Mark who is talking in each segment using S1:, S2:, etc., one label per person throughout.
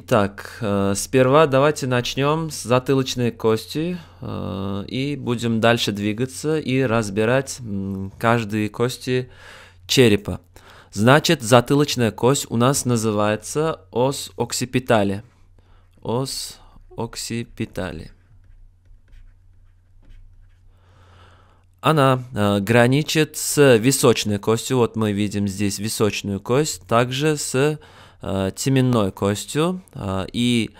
S1: Итак, э, сперва давайте начнем с затылочной кости э, и будем дальше двигаться и разбирать каждые кости черепа. Значит, затылочная кость у нас называется ос оксипитали. Ос оксипитали. Она э, граничит с височной костью. Вот мы видим здесь височную кость, также с Э, теменной костью, э, и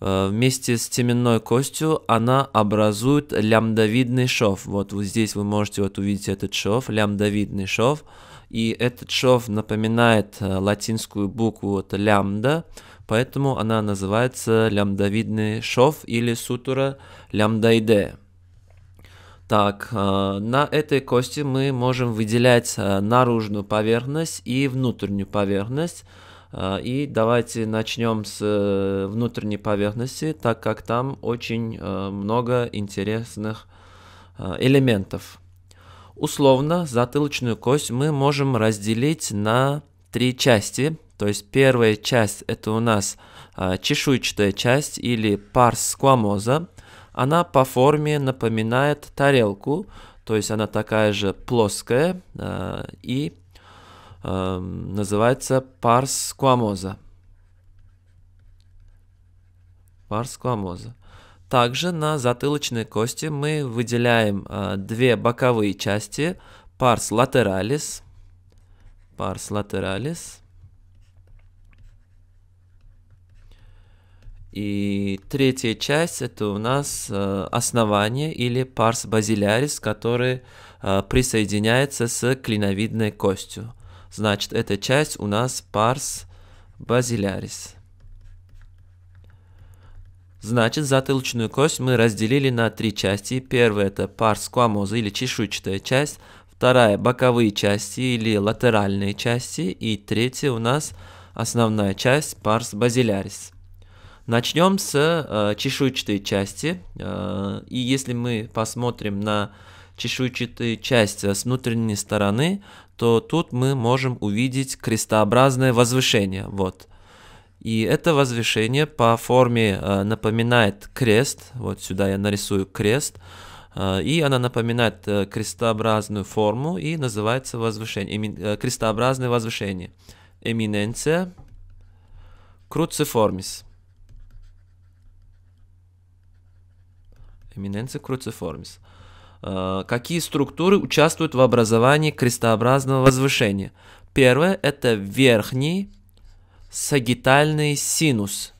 S1: э, вместе с теменной костью она образует лямдовидный шов. Вот, здесь вы можете вот увидеть этот шов, лямдовидный шов. И этот шов напоминает латинскую букву вот, лямда, поэтому она называется лямдовидный шов или сутура лямдаиде. Так, на этой кости мы можем выделять наружную поверхность и внутреннюю поверхность. А, и давайте начнем с э, внутренней поверхности, так как там очень э, много интересных э, элементов. Условно затылочную кость мы можем разделить на три части. То есть первая часть это у нас а, чешуйчатая часть или парс сквамоза. Она по форме напоминает тарелку, то есть она такая же плоская а, и называется парс куамоза. Парс куамоза. Также на затылочной кости мы выделяем а, две боковые части. Парс латералис. Парс латералис. И третья часть это у нас а, основание или парс базилярис, который а, присоединяется с клиновидной костью. Значит, эта часть у нас парс базилярис. Значит, затылочную кость мы разделили на три части. Первая – это парс квамоза или чешуйчатая часть. Вторая – боковые части или латеральные части. И третья у нас основная часть парс базилярис. Начнем с э, чешуйчатой части. Э, и если мы посмотрим на Чешуйчатой части с внутренней стороны, то тут мы можем увидеть крестообразное возвышение. Вот. И это возвышение по форме э, напоминает крест. Вот сюда я нарисую крест. Э, и она напоминает э, крестообразную форму и называется возвышение. Эми, э, крестообразное возвышение. Эминенция круцифორმис. Эминенция круциформис. Э, какие структуры участвуют в образовании крестообразного возвышения? Первое – это верхний сагитальный синус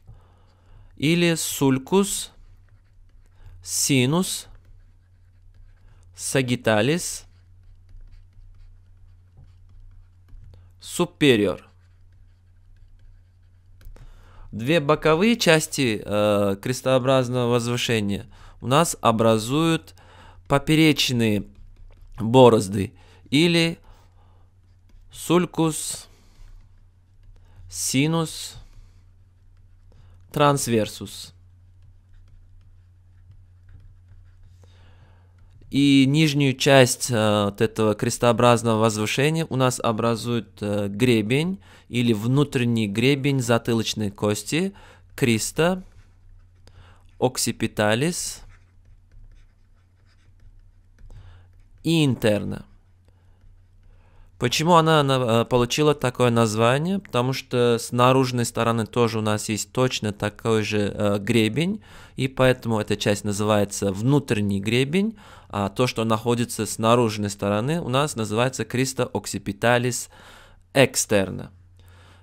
S1: или сулькус, синус, сагиталис, супериор. Две боковые части э, крестообразного возвышения у нас образуют поперечные борозды или сулькус, синус, трансверсус. И нижнюю часть э, вот этого крестообразного возвышения у нас образует э, гребень или внутренний гребень затылочной кости криста, оксипиталис – и интерна. Почему она э, получила такое название? Потому что с наружной стороны тоже у нас есть точно такой же э, гребень, и поэтому эта часть называется внутренний гребень, а то, что находится с наружной стороны, у нас называется криста экстерна.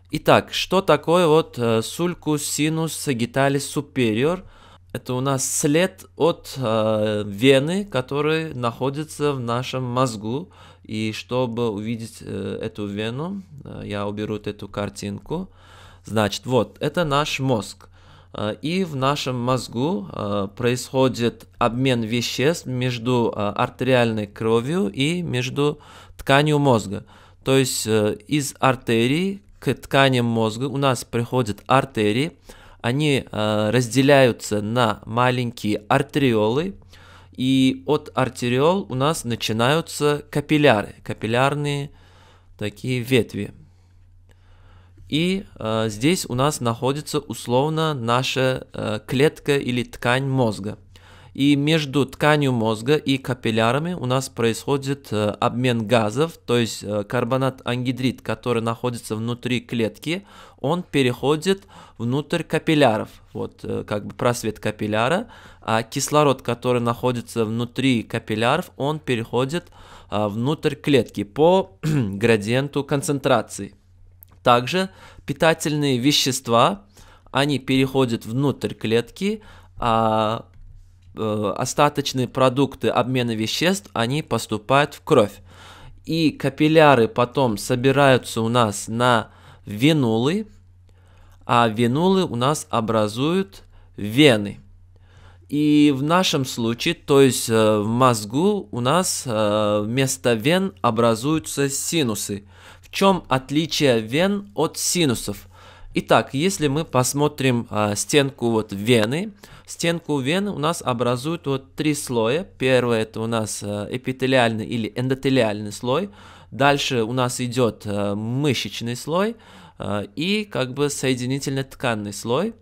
S1: Итак, что такое вот сулькус э, синус сагиталис sagittalis superior – это у нас след от э, вены, который находится в нашем мозгу. И чтобы увидеть э, эту вену, э, я уберу эту картинку. Значит, вот, это наш мозг. Э, и в нашем мозгу э, происходит обмен веществ между э, артериальной кровью и между тканью мозга. То есть э, из артерии к тканям мозга у нас приходят артерии, они э, разделяются на маленькие артериолы, и от артериол у нас начинаются капилляры, капиллярные такие ветви. И э, здесь у нас находится условно наша э, клетка или ткань мозга и между тканью мозга и капиллярами у нас происходит э, обмен газов, то есть э, карбонат ангидрид, который находится внутри клетки, он переходит внутрь капилляров, вот э, как бы просвет капилляра, а кислород, который находится внутри капилляров, он переходит а, внутрь клетки по градиенту концентрации. Также питательные вещества, они переходят внутрь клетки, а Э, остаточные продукты обмена веществ, они поступают в кровь. И капилляры потом собираются у нас на венулы, а венулы у нас образуют вены. И в нашем случае, то есть э, в мозгу у нас э, вместо вен образуются синусы. В чем отличие вен от синусов? Итак, если мы посмотрим стенку вот вены, стенку вен у нас образуют вот три слоя. Первое это у нас э, эпителиальный или эндотелиальный слой. Дальше у нас идет э, мышечный слой э, и как бы соединительный тканный слой.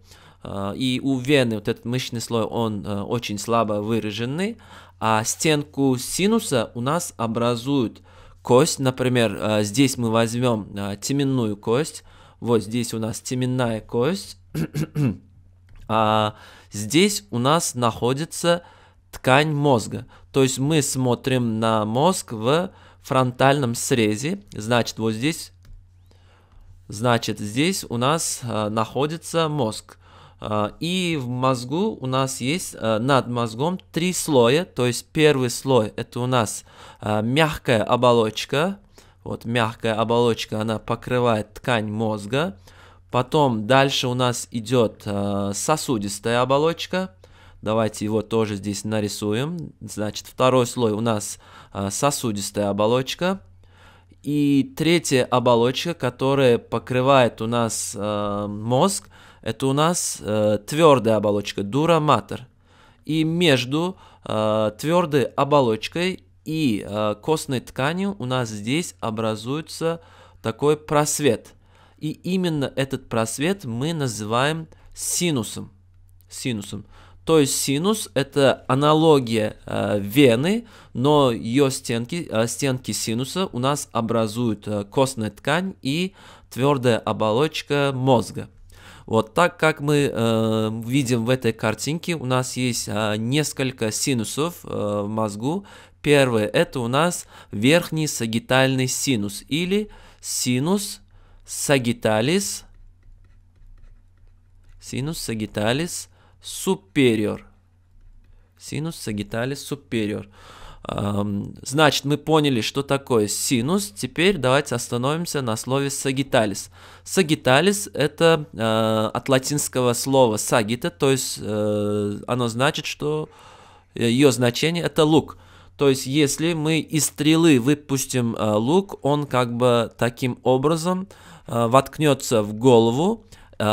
S1: И у вены вот этот мышечный слой, он очень слабо выраженный, а стенку синуса у нас образуют кость. Например, здесь мы возьмем теменную кость, вот здесь у нас теменная кость, А, здесь у нас находится ткань мозга. То есть мы смотрим на мозг в фронтальном срезе. Значит, вот здесь, значит, здесь у нас а, находится мозг. А, и в мозгу у нас есть а, над мозгом три слоя. То есть первый слой это у нас а, мягкая оболочка. Вот мягкая оболочка, она покрывает ткань мозга. Потом дальше у нас идет э, сосудистая оболочка. Давайте его тоже здесь нарисуем. Значит, второй слой у нас э, сосудистая оболочка. И третья оболочка, которая покрывает у нас э, мозг, это у нас твердая оболочка, дураматор. И между твердой оболочкой и костной тканью у нас здесь образуется такой просвет – и именно этот просвет мы называем синусом. синусом. То есть синус – это аналогия э, вены, но ее стенки, э, стенки синуса у нас образуют э, костная ткань и твердая оболочка мозга. Вот так как мы э, видим в этой картинке, у нас есть э, несколько синусов э, в мозгу. Первое – это у нас верхний сагитальный синус или синус сагиталис, синус сагиталис супериор. Синус сагиталис супериор. Значит, мы поняли, что такое синус. Теперь давайте остановимся на слове сагиталис. Сагиталис это э, от латинского слова сагита, то есть э, оно значит, что э, ее значение это лук. То есть, если мы из стрелы выпустим э, лук, он как бы таким образом э, Э, воткнется в голову, э,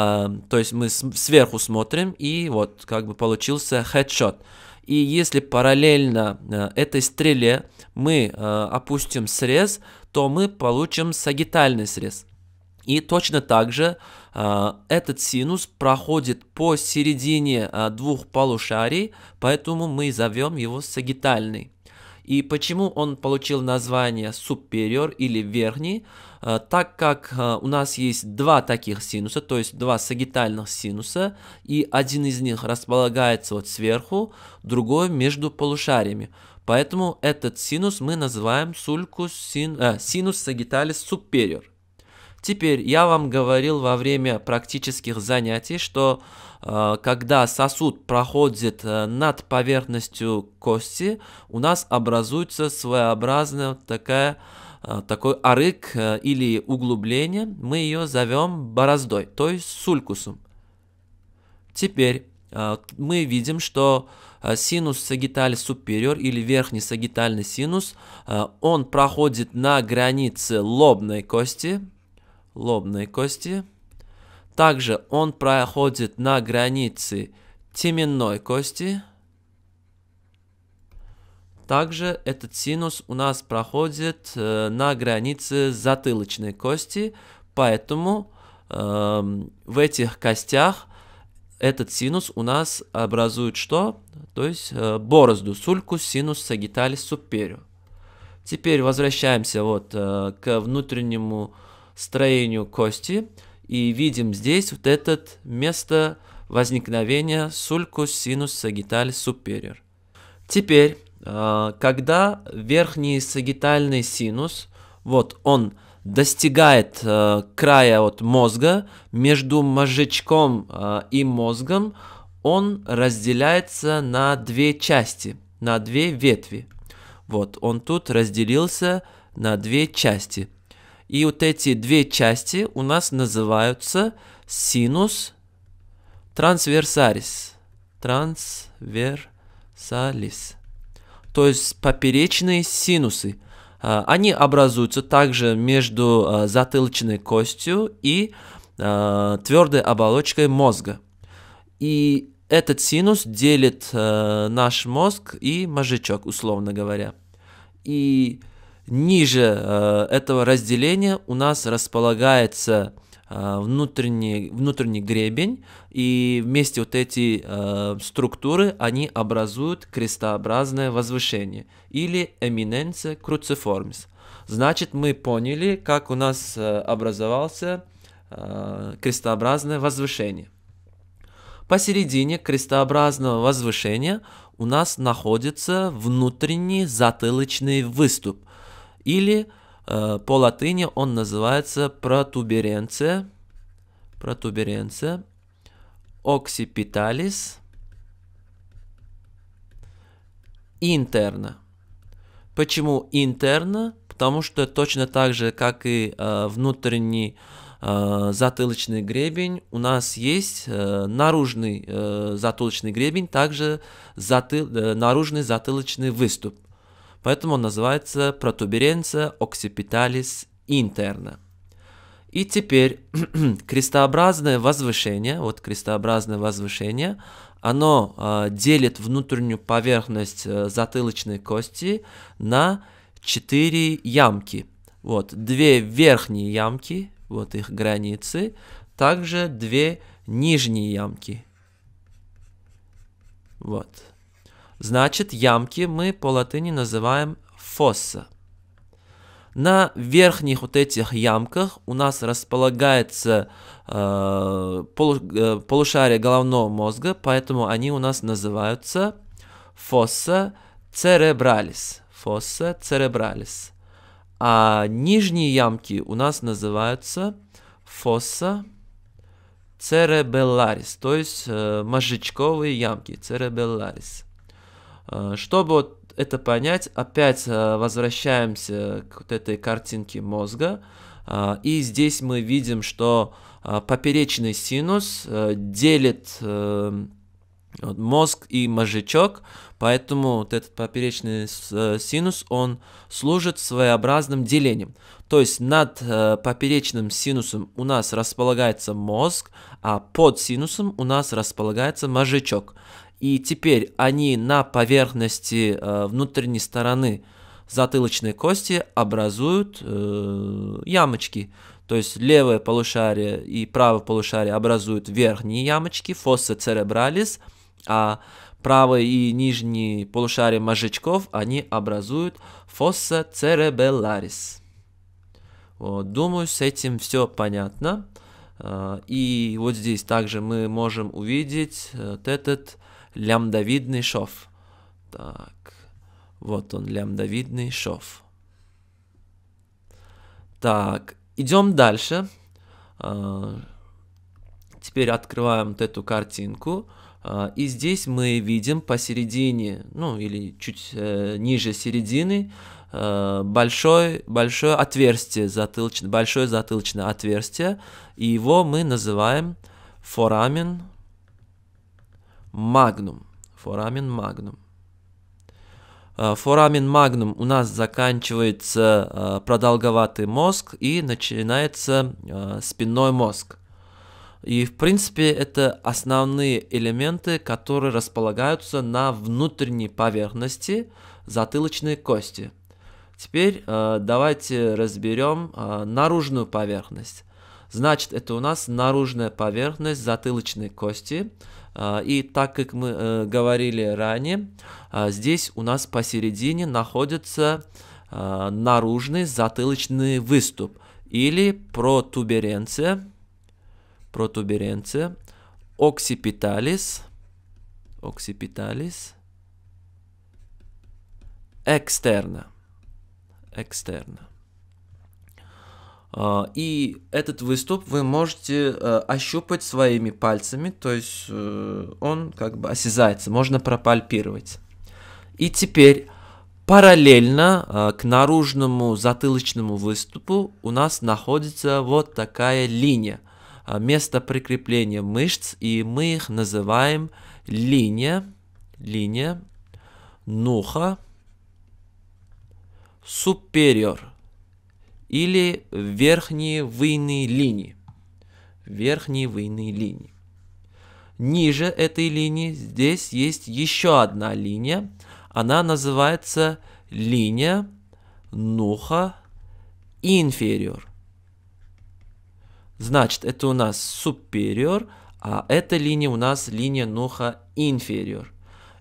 S1: то есть мы сверху смотрим, и вот как бы получился хедшот. И если параллельно э, этой стреле мы опустим срез, то мы получим сагитальный срез. И точно так же э, этот синус проходит по середине э, двух полушарий, поэтому мы зовем его сагитальный. И почему он получил название superior или верхний? Э, так как э, у нас есть два таких синуса, то есть два сагитальных синуса, и один из них располагается вот сверху, другой между полушариями. Поэтому этот синус мы называем сулькус син, э, синус сагиталис superior. Теперь я вам говорил во время практических занятий, что э, когда сосуд проходит э, над поверхностью кости, у нас образуется своеобразная такая Э, такой арык э, или углубление, мы ее зовем бороздой, то есть сулькусом. Теперь э, мы видим, что синус сагиталь супериор или верхний сагитальный синус, он проходит на границе лобной кости, лобной кости. Также он проходит на границе теменной кости, также этот синус у нас проходит э, на границе затылочной кости, поэтому э, в этих костях этот синус у нас образует что? То есть э, борозду, сульку синус сагиталис суперю. Теперь возвращаемся вот э, к внутреннему строению кости и видим здесь вот это место возникновения сульку синус сагиталис супериор. Теперь а, когда верхний сагитальный синус, вот он достигает э, края от мозга, между мозжечком э, и мозгом он разделяется на две части, на две ветви. Вот, он тут разделился на две части. И вот эти две части у нас называются синус трансверсарис. Трансверсалис то есть поперечные синусы. А, они образуются также между а, затылочной костью и а, твердой оболочкой мозга. И этот синус делит наш мозг и мозжечок, условно говоря. И ниже этого разделения у нас располагается внутренний, внутренний гребень, и вместе вот эти э, структуры, они образуют крестообразное возвышение или эминенция круцифорmis. Значит, мы поняли, как у нас э, образовался э, крестообразное возвышение. Посередине крестообразного возвышения у нас находится внутренний затылочный выступ, или э, по латыни он называется протуберенция. Протуберенция occipitalis интерно. Почему интерно? Потому что точно так же, как и э, внутренний э, затылочный гребень, у нас есть э, наружный э, затылочный гребень, также затыл, э, наружный затылочный выступ. Поэтому он называется протуберенция occipitalis интерна. И теперь крестообразное возвышение, вот крестообразное возвышение, оно э, делит внутреннюю поверхность э, затылочной кости на 4 ямки. Вот, две верхние ямки, вот их границы, также две нижние ямки. Вот. Значит, ямки мы по латыни называем фосса. На верхних вот этих ямках у нас располагается э, э, полушарие головного мозга, поэтому они у нас называются фосса церебралис. Фосса церебралис. А нижние ямки у нас называются фосса церебелларис, то есть э, мозжечковые ямки, церебелларис. Э, чтобы вот это понять, опять э, возвращаемся к вот этой картинке мозга. Э, и здесь мы видим, что э, поперечный синус делит мозг и мозжечок, поэтому вот этот поперечный синус, он служит своеобразным делением. То есть над поперечным синусом у нас располагается мозг, а под синусом у нас располагается мозжечок. И теперь они на поверхности э, внутренней стороны затылочной кости образуют э, ямочки. То есть левое полушарие и правое полушарие образуют верхние ямочки, фосса церебралис, а правое и нижние полушария мозжечков, они образуют фосса церебелларис. Вот, думаю, с этим все понятно. Э, и вот здесь также мы можем увидеть вот э, этот лямдовидный шов. Так, вот он, лямдовидный шов. Так, идем дальше. А, теперь открываем вот эту картинку. А, и здесь мы видим посередине, ну или чуть э, ниже середины, э, большое, большое отверстие, затылочное, большое затылочное отверстие, и его мы называем форамен магнум. Форамен магнум. Форамен магнум у нас заканчивается э, продолговатый мозг и начинается э, спинной мозг. И, в принципе, это основные элементы, которые располагаются на внутренней поверхности затылочной кости. Теперь э, давайте разберем э, наружную поверхность. Значит, это у нас наружная поверхность затылочной кости. А, и так как мы э, говорили ранее, а, здесь у нас посередине находится а, наружный затылочный выступ или протуберенция, протуберенция, оксипиталис, оксипиталис, экстерна, экстерна. А, и этот выступ вы можете э, ощупать своими пальцами, то есть э, он как бы осязается, можно пропальпировать. И теперь параллельно э, к наружному затылочному выступу у нас находится вот такая линия, а, место прикрепления мышц, и мы их называем линия, линия, нуха, супериор – или верхние выйные линии. Верхние выйные линии. Ниже этой линии здесь есть еще одна линия. Она называется линия нуха inferior Значит, это у нас superior, а эта линия у нас линия нуха inferior.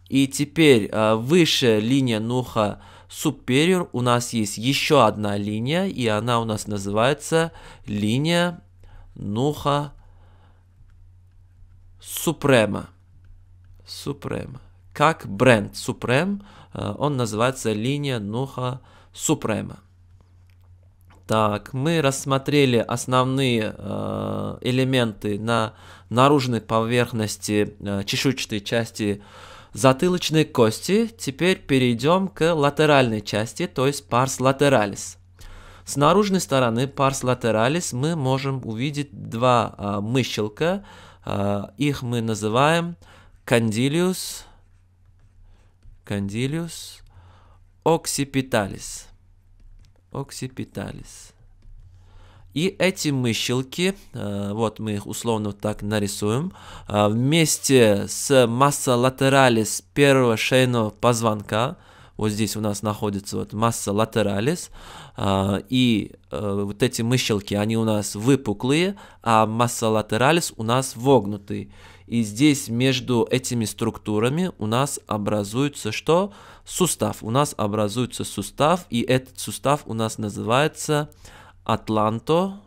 S1: И теперь а, выше линия нуха Superior у нас есть еще одна линия, и она у нас называется линия Нуха Супрема. Супрема. Как бренд Супрем, э, он называется линия Нуха Супрема. Так, мы рассмотрели основные э, элементы на наружной поверхности э, чешуйчатой части э, затылочной кости, теперь перейдем к латеральной части, то есть парс латералис. С наружной стороны парс латералис мы можем увидеть два а, мыщелка, а, их мы называем кандилиус, кандилиус оксипиталис. Оксипиталис. И эти мыщелки, э, вот мы их условно так нарисуем, э, вместе с масса латералис первого шейного позвонка, вот здесь у нас находится вот масса латералис, э, и вот эти мыщелки, они у нас выпуклые, а масса латералис у нас вогнутый. И здесь между этими структурами у нас образуется что? Сустав. У нас образуется сустав, и этот сустав у нас называется Атланто,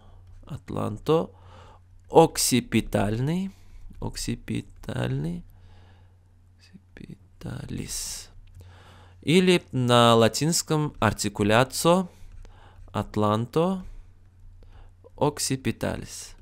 S1: Атланто, оксипитальный, оксипитальный, оксипиталис. Или на латинском артикуляцию атланто, оксипиталис.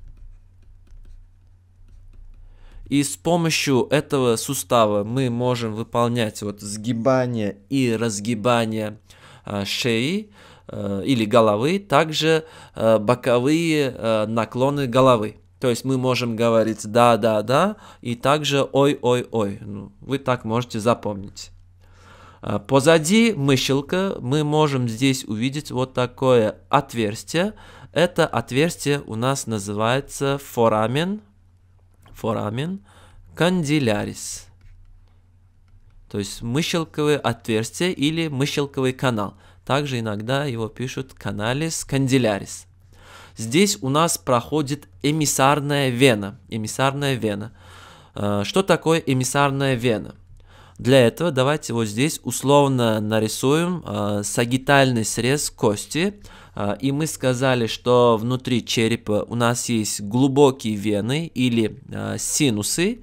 S1: И с помощью этого сустава мы можем выполнять вот сгибание и разгибание а, шеи, Э, или головы, также э, боковые э, наклоны головы. То есть мы можем говорить да, да, да, и также ой, ой, ой. Ну, вы так можете запомнить. Позади мыщелка мы можем здесь увидеть вот такое отверстие. Это отверстие у нас называется форамен, форамен канделярис. То есть мыщелковое отверстие или мыщелковый канал – также иногда его пишут каналис кандилярис. Здесь у нас проходит эмиссарная вена. Эмиссарная вена. Э, что такое эмиссарная вена? Для этого давайте вот здесь условно нарисуем э, сагитальный срез кости. Э, и мы сказали, что внутри черепа у нас есть глубокие вены или э, синусы.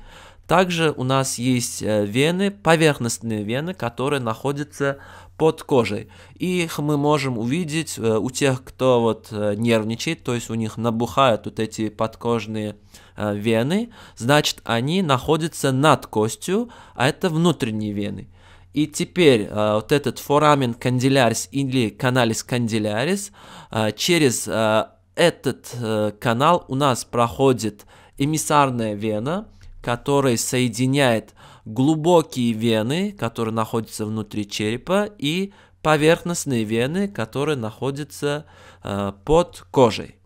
S1: Также у нас есть э, вены, поверхностные вены, которые находятся под кожей. И их мы можем увидеть э, у тех, кто вот э, нервничает, то есть у них набухают вот эти подкожные э, вены, значит они находятся над костью, а это внутренние вены. И теперь э, вот этот форамен канделярис или каналис канделярис э, через э, этот э, канал у нас проходит эмиссарная вена, которая соединяет глубокие вены, которые находятся внутри черепа, и поверхностные вены, которые находятся э, под кожей.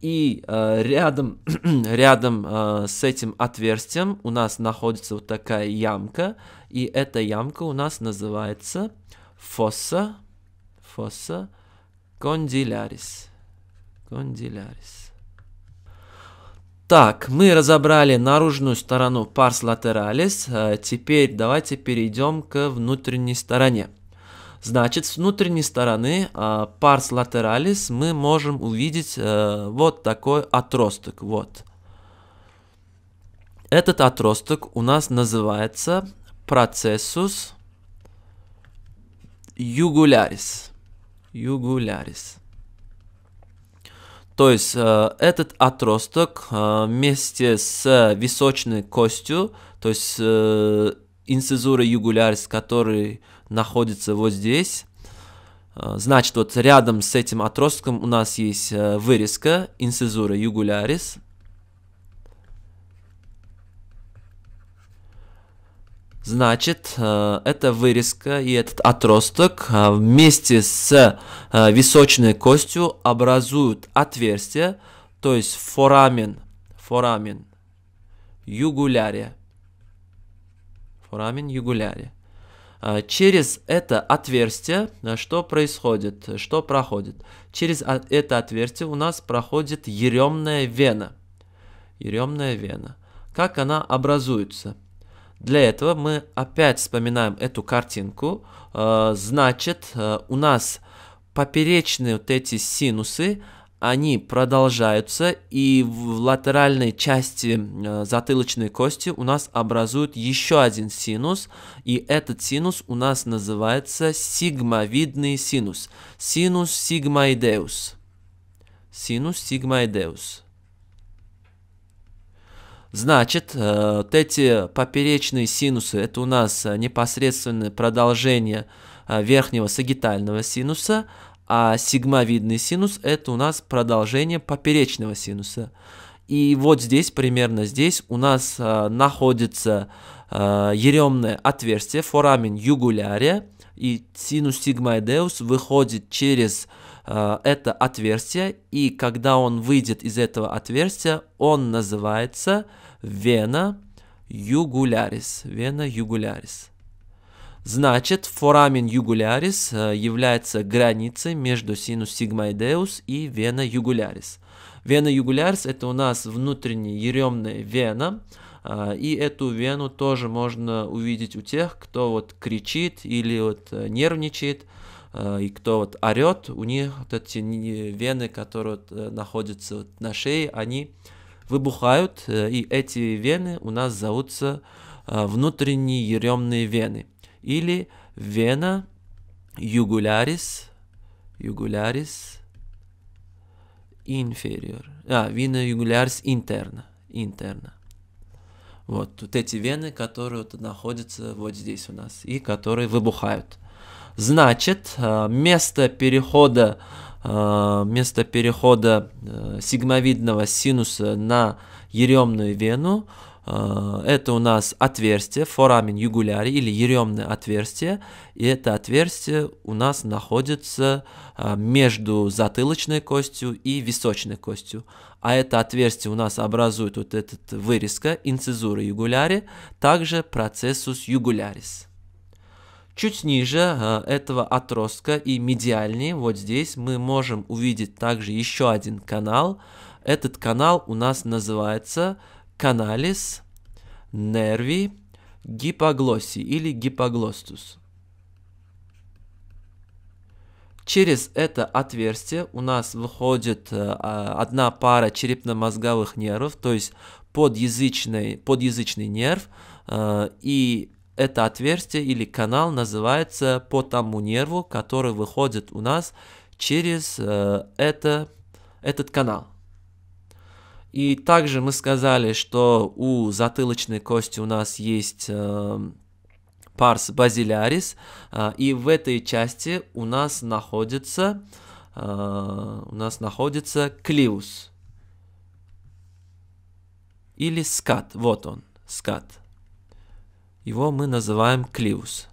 S1: И э, рядом, рядом э, с этим отверстием у нас находится вот такая ямка, и эта ямка у нас называется фосса, фосса кондилярис. Кондилярис. Так, мы разобрали наружную сторону pars lateralis. Э, теперь давайте перейдем к внутренней стороне. Значит, с внутренней стороны pars э, lateralis мы можем увидеть э, вот такой отросток. Вот. Этот отросток у нас называется processus jugularis. Jugularis. То есть э, этот отросток э, вместе с височной костью, то есть э, инцизура югулярис, который находится вот здесь, значит вот рядом с этим отростком у нас есть вырезка инцизура югулярис – Значит, э, эта вырезка и этот отросток э, вместе с э, височной костью образуют отверстие, то есть форамен, форамен, югуляре Форамен югуляре. Через это отверстие что происходит, что проходит? Через это отверстие у нас проходит еремная вена. Еремная вена. Как она образуется? Для этого мы опять вспоминаем эту картинку. Э, значит, э, у нас поперечные вот эти синусы, они продолжаются, и в латеральной части э, затылочной кости у нас образуют еще один синус, и этот синус у нас называется сигмовидный синус. Синус сигмоидеус. Синус сигмоидеус. Значит, э, вот эти поперечные синусы, это у нас э, непосредственное продолжение э, верхнего сагитального синуса, а сигмовидный синус – это у нас продолжение поперечного синуса. И вот здесь, примерно здесь, у нас находится э, еремное отверстие, форамен югуляре, и синус сигмоидеус выходит через это отверстие, и когда он выйдет из этого отверстия, он называется вена югулярис. Вена югулярис. Значит, форамен югулярис э, является границей между синус сигмайдеус и вена югулярис. Вена югулярис – это у нас внутренняя еремная вена, э, и эту вену тоже можно увидеть у тех, кто вот кричит или вот э, нервничает, и кто вот орет, у них вот эти вены, которые вот находятся вот на шее, они выбухают, э, и эти вены у нас зовутся э, внутренние еремные вены или вена югулярис, югулярис inferior, а, вена югулярис интерна, интерна. Вот, вот эти вены, которые вот находятся вот здесь у нас и которые выбухают. Значит, э, место перехода Э, место перехода э, сигмовидного синуса на еремную вену. Э, это у нас отверстие, форамен югуляри или еремное отверстие. И это отверстие у нас находится между затылочной костью и височной костью. А это отверстие у нас образует вот этот вырезка, инцизура югуляри, также процессус югулярис. Чуть ниже э, этого отростка и медиальнее, вот здесь, мы можем увидеть также еще один канал. Этот канал у нас называется каналис нерви гипоглоссии или гипоглостус. Через это отверстие у нас выходит э, а, одна пара черепно-мозговых нервов, то есть подъязычный, подъязычный нерв э, и это отверстие или канал называется по тому нерву, который выходит у нас через э, это, этот канал. И также мы сказали, что у затылочной кости у нас есть э, парс базилярис, э, и в этой части у нас находится э, у нас находится клиус или скат, вот он, скат. Его мы называем кливус.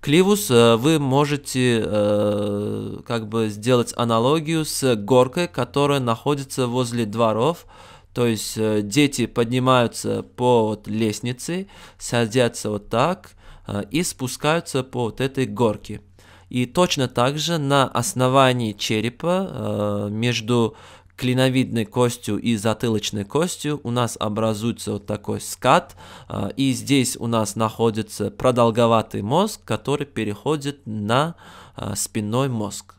S1: Кливус э, вы можете э, как бы сделать аналогию с горкой, которая находится возле дворов. То есть э, дети поднимаются по вот, лестнице, садятся вот так э, и спускаются по вот этой горке. И точно так же на основании черепа э, между клиновидной костью и затылочной костью у нас образуется вот такой скат, а, и здесь у нас находится продолговатый мозг, который переходит на а, спинной мозг.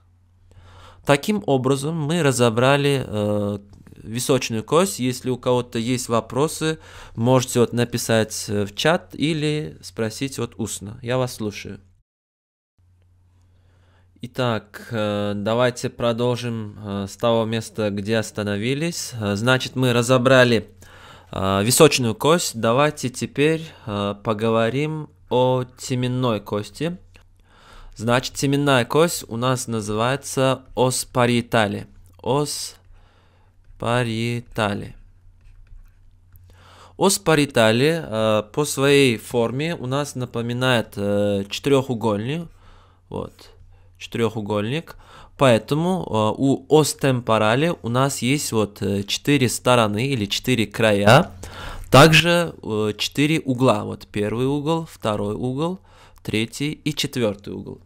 S1: Таким образом мы разобрали э, височную кость. Если у кого-то есть вопросы, можете вот написать э, в чат или спросить вот устно. Я вас слушаю. Итак, э, давайте продолжим э, с того места, где остановились. Э, значит, мы разобрали височную кость. Давайте теперь поговорим о теменной кости. Значит, теменная кость у нас называется ос париетали. Ос париетали. Ос паритали по своей форме у нас напоминает четырехугольник. Вот четырехугольник. Поэтому э, у ос у нас есть вот э, четыре стороны или четыре края. Также э, четыре угла. Вот первый угол, второй угол, третий и четвертый угол.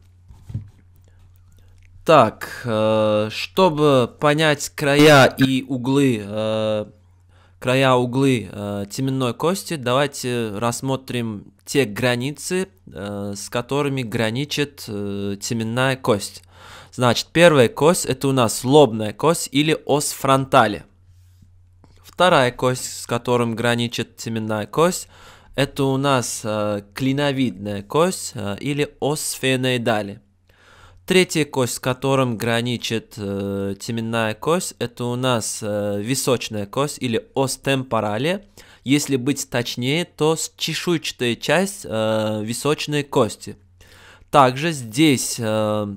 S1: Так, чтобы понять края и углы края, углы э, теменной кости, давайте рассмотрим те границы, э, с которыми граничит э, теменная кость. Значит, первая кость это у нас лобная кость или ос фронтали. Вторая кость, с которым граничит теменная кость, это у нас э, клиновидная кость э, или ос феноидали. Третья кость, с которым граничит э, теменная кость, это у нас э, височная кость или ос темпорале. Если быть точнее, то с чешуйчатая часть э, височной кости. Также здесь э,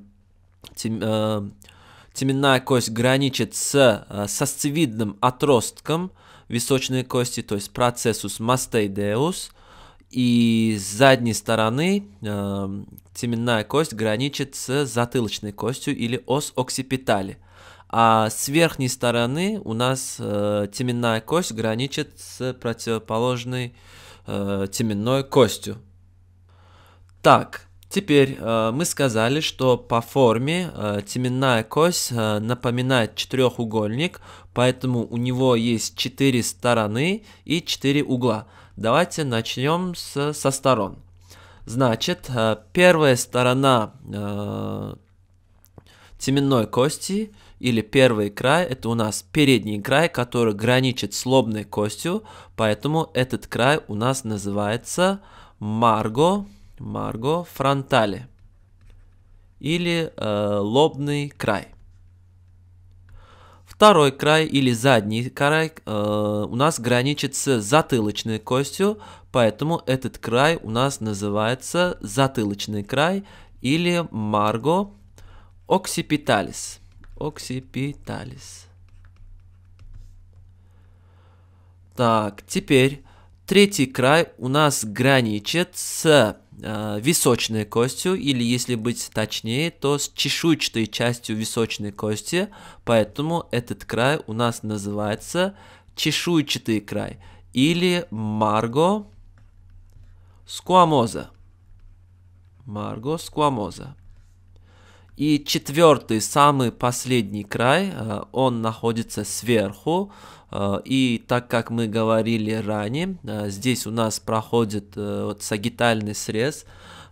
S1: тем, э, теменная кость граничит с э, сосцевидным отростком височной кости, то есть процессус мастейдеус. И с задней стороны э, теменная кость граничит с затылочной костью или ос оксипитали. А с верхней стороны у нас э, теменная кость граничит с противоположной э, теменной костью. Так, теперь э, мы сказали, что по форме э, теменная кость э, напоминает четырехугольник, поэтому у него есть четыре стороны и четыре угла. Давайте начнем с, со сторон. Значит, э, первая сторона э, теменной кости или первый край, это у нас передний край, который граничит с лобной костью, поэтому этот край у нас называется марго, марго фронтали или э, лобный край. Второй край или задний край э, у нас граничит с затылочной костью, поэтому этот край у нас называется затылочный край или марго оксипиталис. Оксипиталис. Так, теперь третий край у нас граничит с Э, височной костью, или если быть точнее, то с чешуйчатой частью височной кости, поэтому этот край у нас называется чешуйчатый край или марго скуамоза. Марго скуамоза. И четвертый, самый последний край, э, он находится сверху, а, и так как мы говорили ранее, а, здесь у нас проходит э, вот сагитальный срез,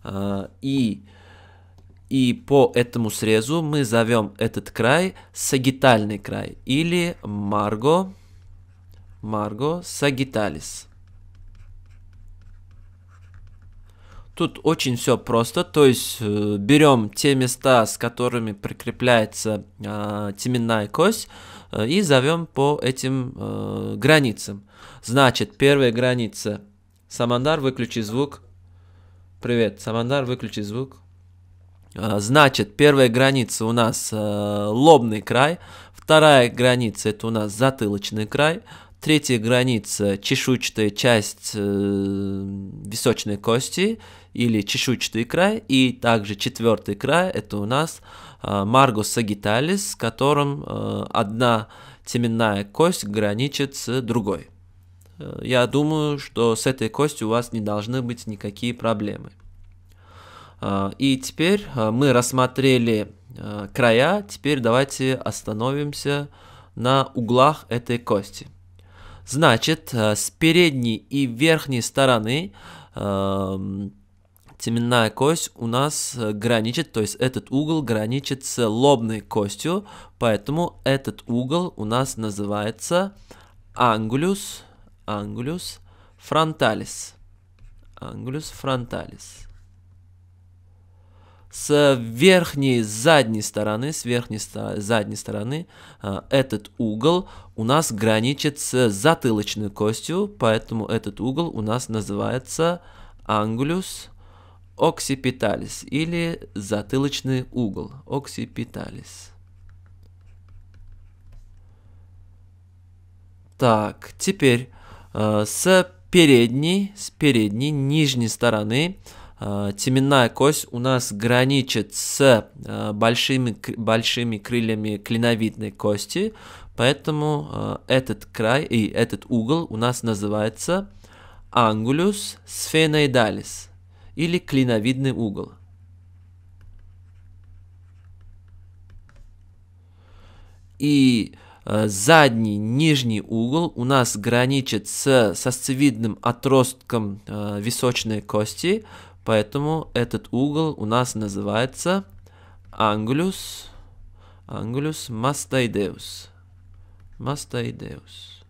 S1: а, и, и по этому срезу мы зовем этот край сагитальный край или Марго, Марго сагиталис. Тут очень все просто, то есть э, берем те места, с которыми прикрепляется э, теменная кость, Э, и зовем по этим э, границам. Значит, первая граница. Самандар, выключи звук. Привет, Самандар, выключи звук. Э, значит, первая граница у нас э, лобный край, вторая граница это у нас затылочный край, третья граница чешуйчатая часть э, височной кости или чешуйчатый край, и также четвертый край это у нас Э, Маргус Сагиталис, с которым э, одна теменная кость граничит с другой. Э, я думаю, что с этой костью у вас не должны быть никакие проблемы. И теперь мы рассмотрели края, теперь давайте остановимся на углах этой кости. Значит, с передней и верхней стороны теменная кость у нас э, граничит, то есть этот угол граничит с лобной костью, поэтому этот угол у нас называется ангулюс, ангулюс фронталис, ангулюс фронталис. С верхней задней стороны, с верхней ста задней стороны э, этот угол у нас граничит с затылочной костью, поэтому этот угол у нас называется ангулюс оксипиталис или затылочный угол, оксипиталис. Так, теперь э, с передней, с передней нижней стороны э, теменная кость у нас граничит с э, большими, большими крыльями клиновидной кости, поэтому э, этот край и этот угол у нас называется ангулюс сфеноидалис или клиновидный угол. И э, задний нижний угол у нас граничит с сосцевидным отростком э, височной кости, поэтому этот угол у нас называется ангулюс, ангулюс mastoideus. Mastoideus.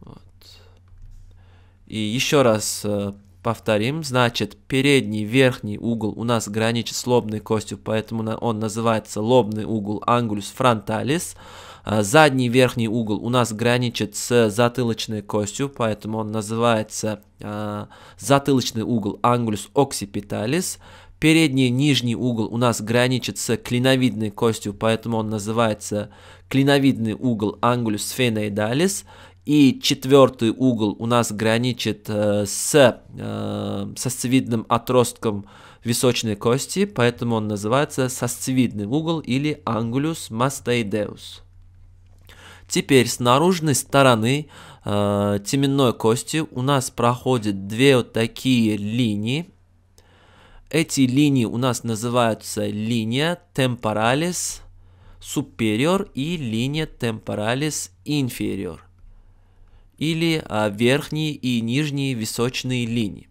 S1: Вот. И еще раз э, Повторим, значит, передний верхний угол у нас граничит с лобной костью, поэтому он называется лобный угол angulus frontalis. А, задний верхний угол у нас граничит с затылочной костью, поэтому он называется э, затылочный угол angulus occipitalis. Передний нижний угол у нас граничит с клиновидной костью, поэтому он называется клиновидный угол angulus sphenoidalis. И четвертый угол у нас граничит э, с э, сосцевидным отростком височной кости, поэтому он называется сосцевидный угол или ангулюс mastoideus. Теперь с наружной стороны э, теменной кости у нас проходят две вот такие линии. Эти линии у нас называются линия temporalis superior и линия temporalis inferior – или а, верхние и нижние височные линии.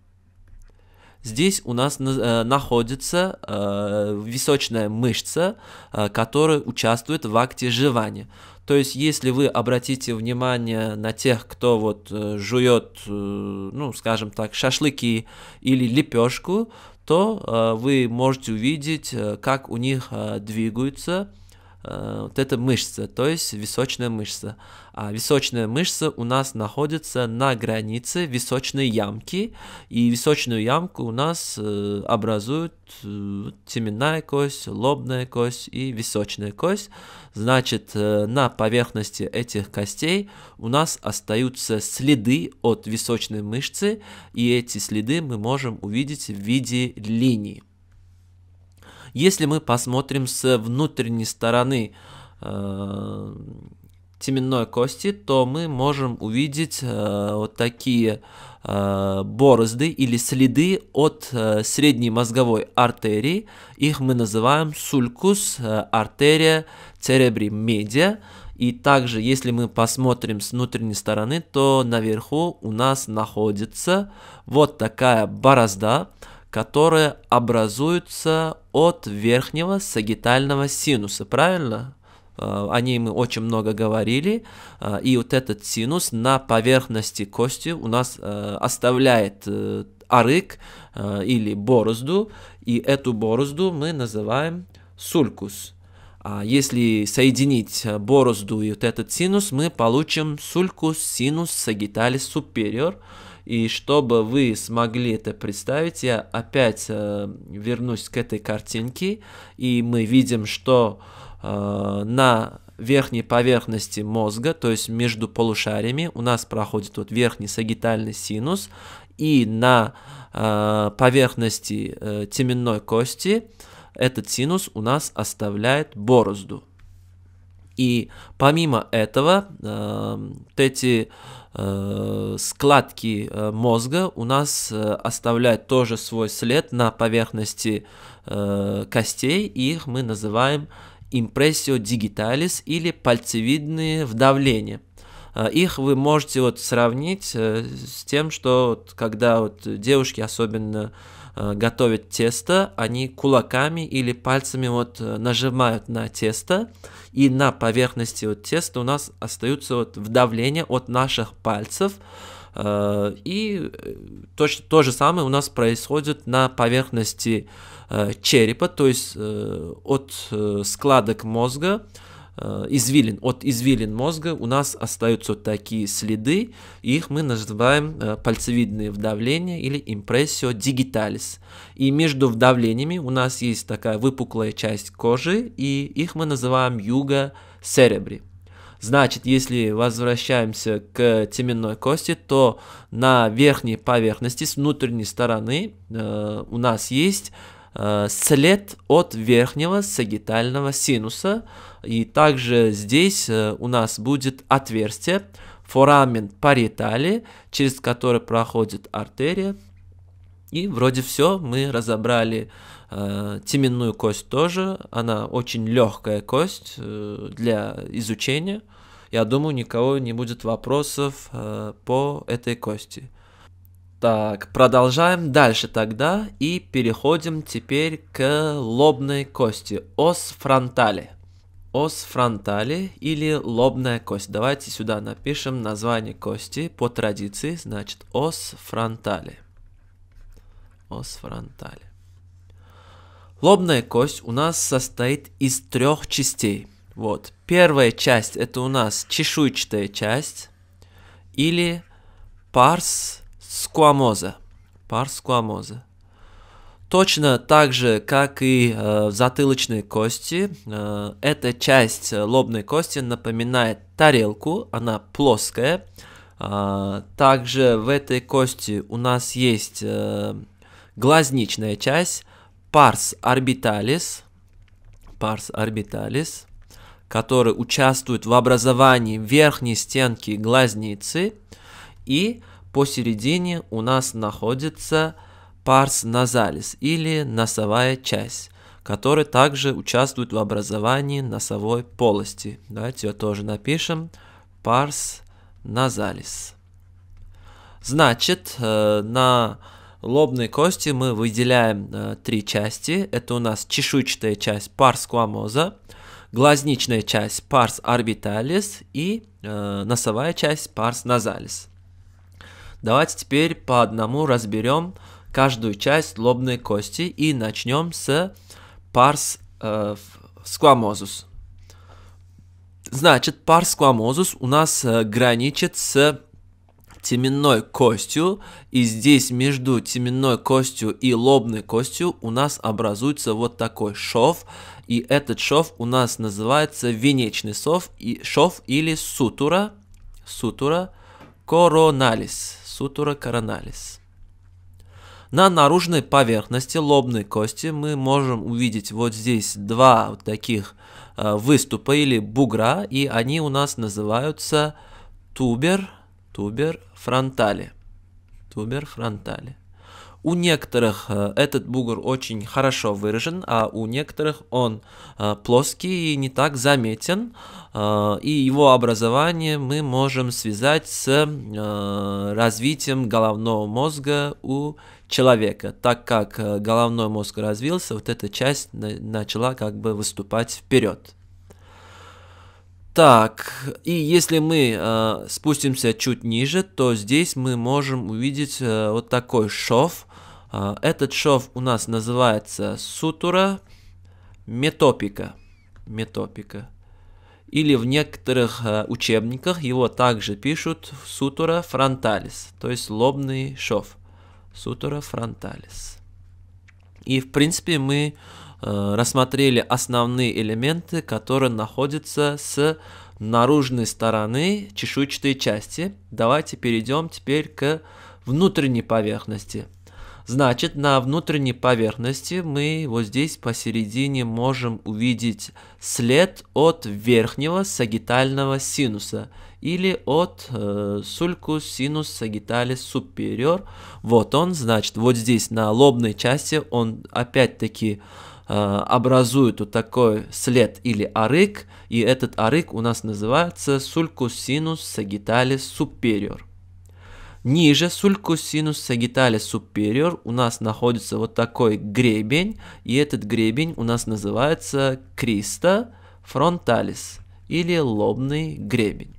S1: Здесь у нас на, э, находится э, височная мышца, э, которая участвует в акте жевания. То есть, если вы обратите внимание на тех, кто вот э, жует, э, ну, скажем так, шашлыки или лепешку, то э, вы можете увидеть, как у них э, двигаются э, вот эта мышца, то есть височная мышца. А височная мышца у нас находится на границе височной ямки, и височную ямку у нас э, образуют э, теменная кость, лобная кость и височная кость. Значит, э, на поверхности этих костей у нас остаются следы от височной мышцы, и эти следы мы можем увидеть в виде линий. Если мы посмотрим с внутренней стороны э, теменной кости, то мы можем увидеть э, вот такие э, борозды или следы от э, средней мозговой артерии. Их мы называем сулькус э, артерия церебри медиа. И также, если мы посмотрим с внутренней стороны, то наверху у нас находится вот такая борозда, которая образуется от верхнего сагитального синуса, правильно? Э, о ней мы очень много говорили, э, и вот этот синус на поверхности кости у нас э, оставляет арык или борозду, и эту борозду мы называем сулькус. А если соединить борозду и вот этот синус, мы получим сулькус синус сагиталис супериор. И чтобы вы смогли это представить, я опять вернусь к этой картинке, и мы видим, что Э, на верхней поверхности мозга, то есть между полушариями, у нас проходит вот верхний сагитальный синус, и на э, поверхности э, теменной кости этот синус у нас оставляет борозду. И помимо этого, э, вот эти э, складки э, мозга у нас э, оставляют тоже свой след на поверхности э, костей, и их мы называем э, импрессио digitalis или пальцевидные вдавления. А, их вы можете вот сравнить э, с тем, что вот, когда вот девушки особенно а, готовят тесто, они кулаками или пальцами вот э, нажимают на тесто, и на поверхности вот теста у нас остаются вот вдавления от наших пальцев, а, и э, то, то же самое у нас происходит на поверхности Э, черепа, то есть э, от э, складок мозга, извилин, от извилин мозга у нас остаются такие следы, их мы называем пальцевидные вдавления или импрессио digitalis. И между вдавлениями у нас есть такая выпуклая часть кожи, и их мы называем юго серебри. Значит, если возвращаемся к теменной кости, то на верхней поверхности с внутренней стороны э, у нас есть Э, след от верхнего сагитального синуса. И также здесь э, у нас будет отверстие, форамен паритали, через который проходит артерия. И вроде все, мы разобрали э, теменную кость тоже. Она очень легкая кость э, для изучения. Я думаю, никого не будет вопросов э, по этой кости. Так, продолжаем дальше тогда и переходим теперь к лобной кости, ос фронтали. Ос фронтали или лобная кость. Давайте сюда напишем название кости по традиции, значит ос фронтали. Ос фронтали. Лобная кость у нас состоит из трех частей. Вот, первая часть это у нас чешуйчатая часть или парс скуамоза. Пар скуамоза. Точно так же, как и э, затылочной кости, э, эта часть э, лобной кости напоминает тарелку, она плоская. Э, также в этой кости у нас есть э, глазничная часть, парс орбиталис, парс орбиталис, который участвует в образовании верхней стенки глазницы и Посередине у нас находится парс назалис или носовая часть, которая также участвует в образовании носовой полости. Давайте ее тоже напишем. Парс назалис. Значит, э, на лобной кости мы выделяем э, три части. Это у нас чешуйчатая часть парс куамоза, глазничная часть парс орбиталис и э, носовая часть парс назалис. Давайте теперь по одному разберем каждую часть лобной кости и начнем с парс э, сквамозус. Значит, парс сквамозус у нас э, граничит с теменной костью, и здесь между теменной костью и лобной костью у нас образуется вот такой шов, и этот шов у нас называется венечный шов, и шов или сутура, сутура короналис сутура короналис. На наружной поверхности лобной кости мы можем увидеть вот здесь два таких э, выступа или бугра, и они у нас называются тубер, тубер фронтали. Тубер фронтали. У некоторых э, этот бугор очень хорошо выражен, а у некоторых он э, плоский и не так заметен, э, и его образование мы можем связать с развитием головного мозга у человека. Так как головной мозг развился, вот эта часть начала как бы выступать вперед. Так, и если мы э, спустимся чуть ниже, то здесь мы можем увидеть э, вот такой шов, а, этот шов у нас называется сутура метопика. Метопика. Или в некоторых а, учебниках его также пишут сутура фронталис, то есть лобный шов. Сутура фронталис. И в принципе мы а, рассмотрели основные элементы, которые находятся с наружной стороны чешуйчатой части. Давайте перейдем теперь к внутренней поверхности. Значит, на внутренней поверхности мы вот здесь посередине можем увидеть след от верхнего сагитального синуса или от э, sulcus sinus sagittalis superior. Вот он, значит, вот здесь на лобной части он опять-таки э, образует вот такой след или арык, и этот арык у нас называется сулькус синус сагиталис superior. Ниже сулькус сулькусинус сагиталис супериор у нас находится вот такой гребень, и этот гребень у нас называется криста фронталис или лобный гребень.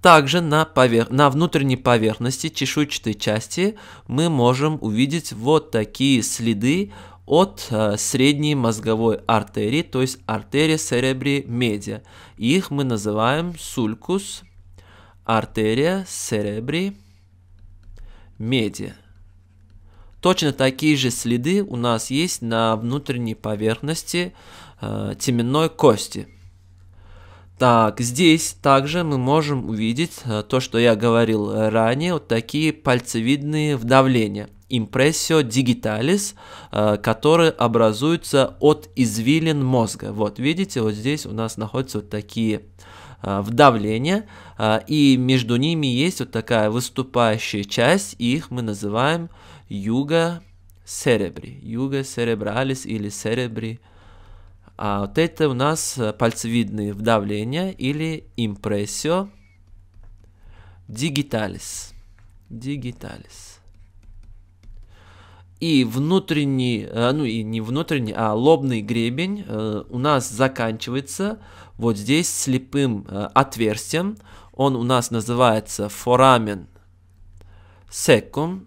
S1: Также на, повер... на внутренней поверхности чешуйчатой части мы можем увидеть вот такие следы от э, средней мозговой артерии, то есть артерия серебри медиа. Их мы называем сулькус артерия, серебри, меди. Точно такие же следы у нас есть на внутренней поверхности э, теменной кости. Так, здесь также мы можем увидеть э, то, что я говорил э, ранее, вот такие пальцевидные вдавления, импрессио digitalis, э, которые образуются от извилин мозга. Вот, видите, вот здесь у нас находятся вот такие э, вдавления, а, и между ними есть вот такая выступающая часть, их мы называем юга серебри, юга серебралис или серебри. А вот это у нас пальцевидные вдавления или импрессио дигиталис. Дигиталис. И внутренний, э, ну и не внутренний, а лобный гребень э, у нас заканчивается вот здесь слепым э, отверстием. Он у нас называется форамен секум.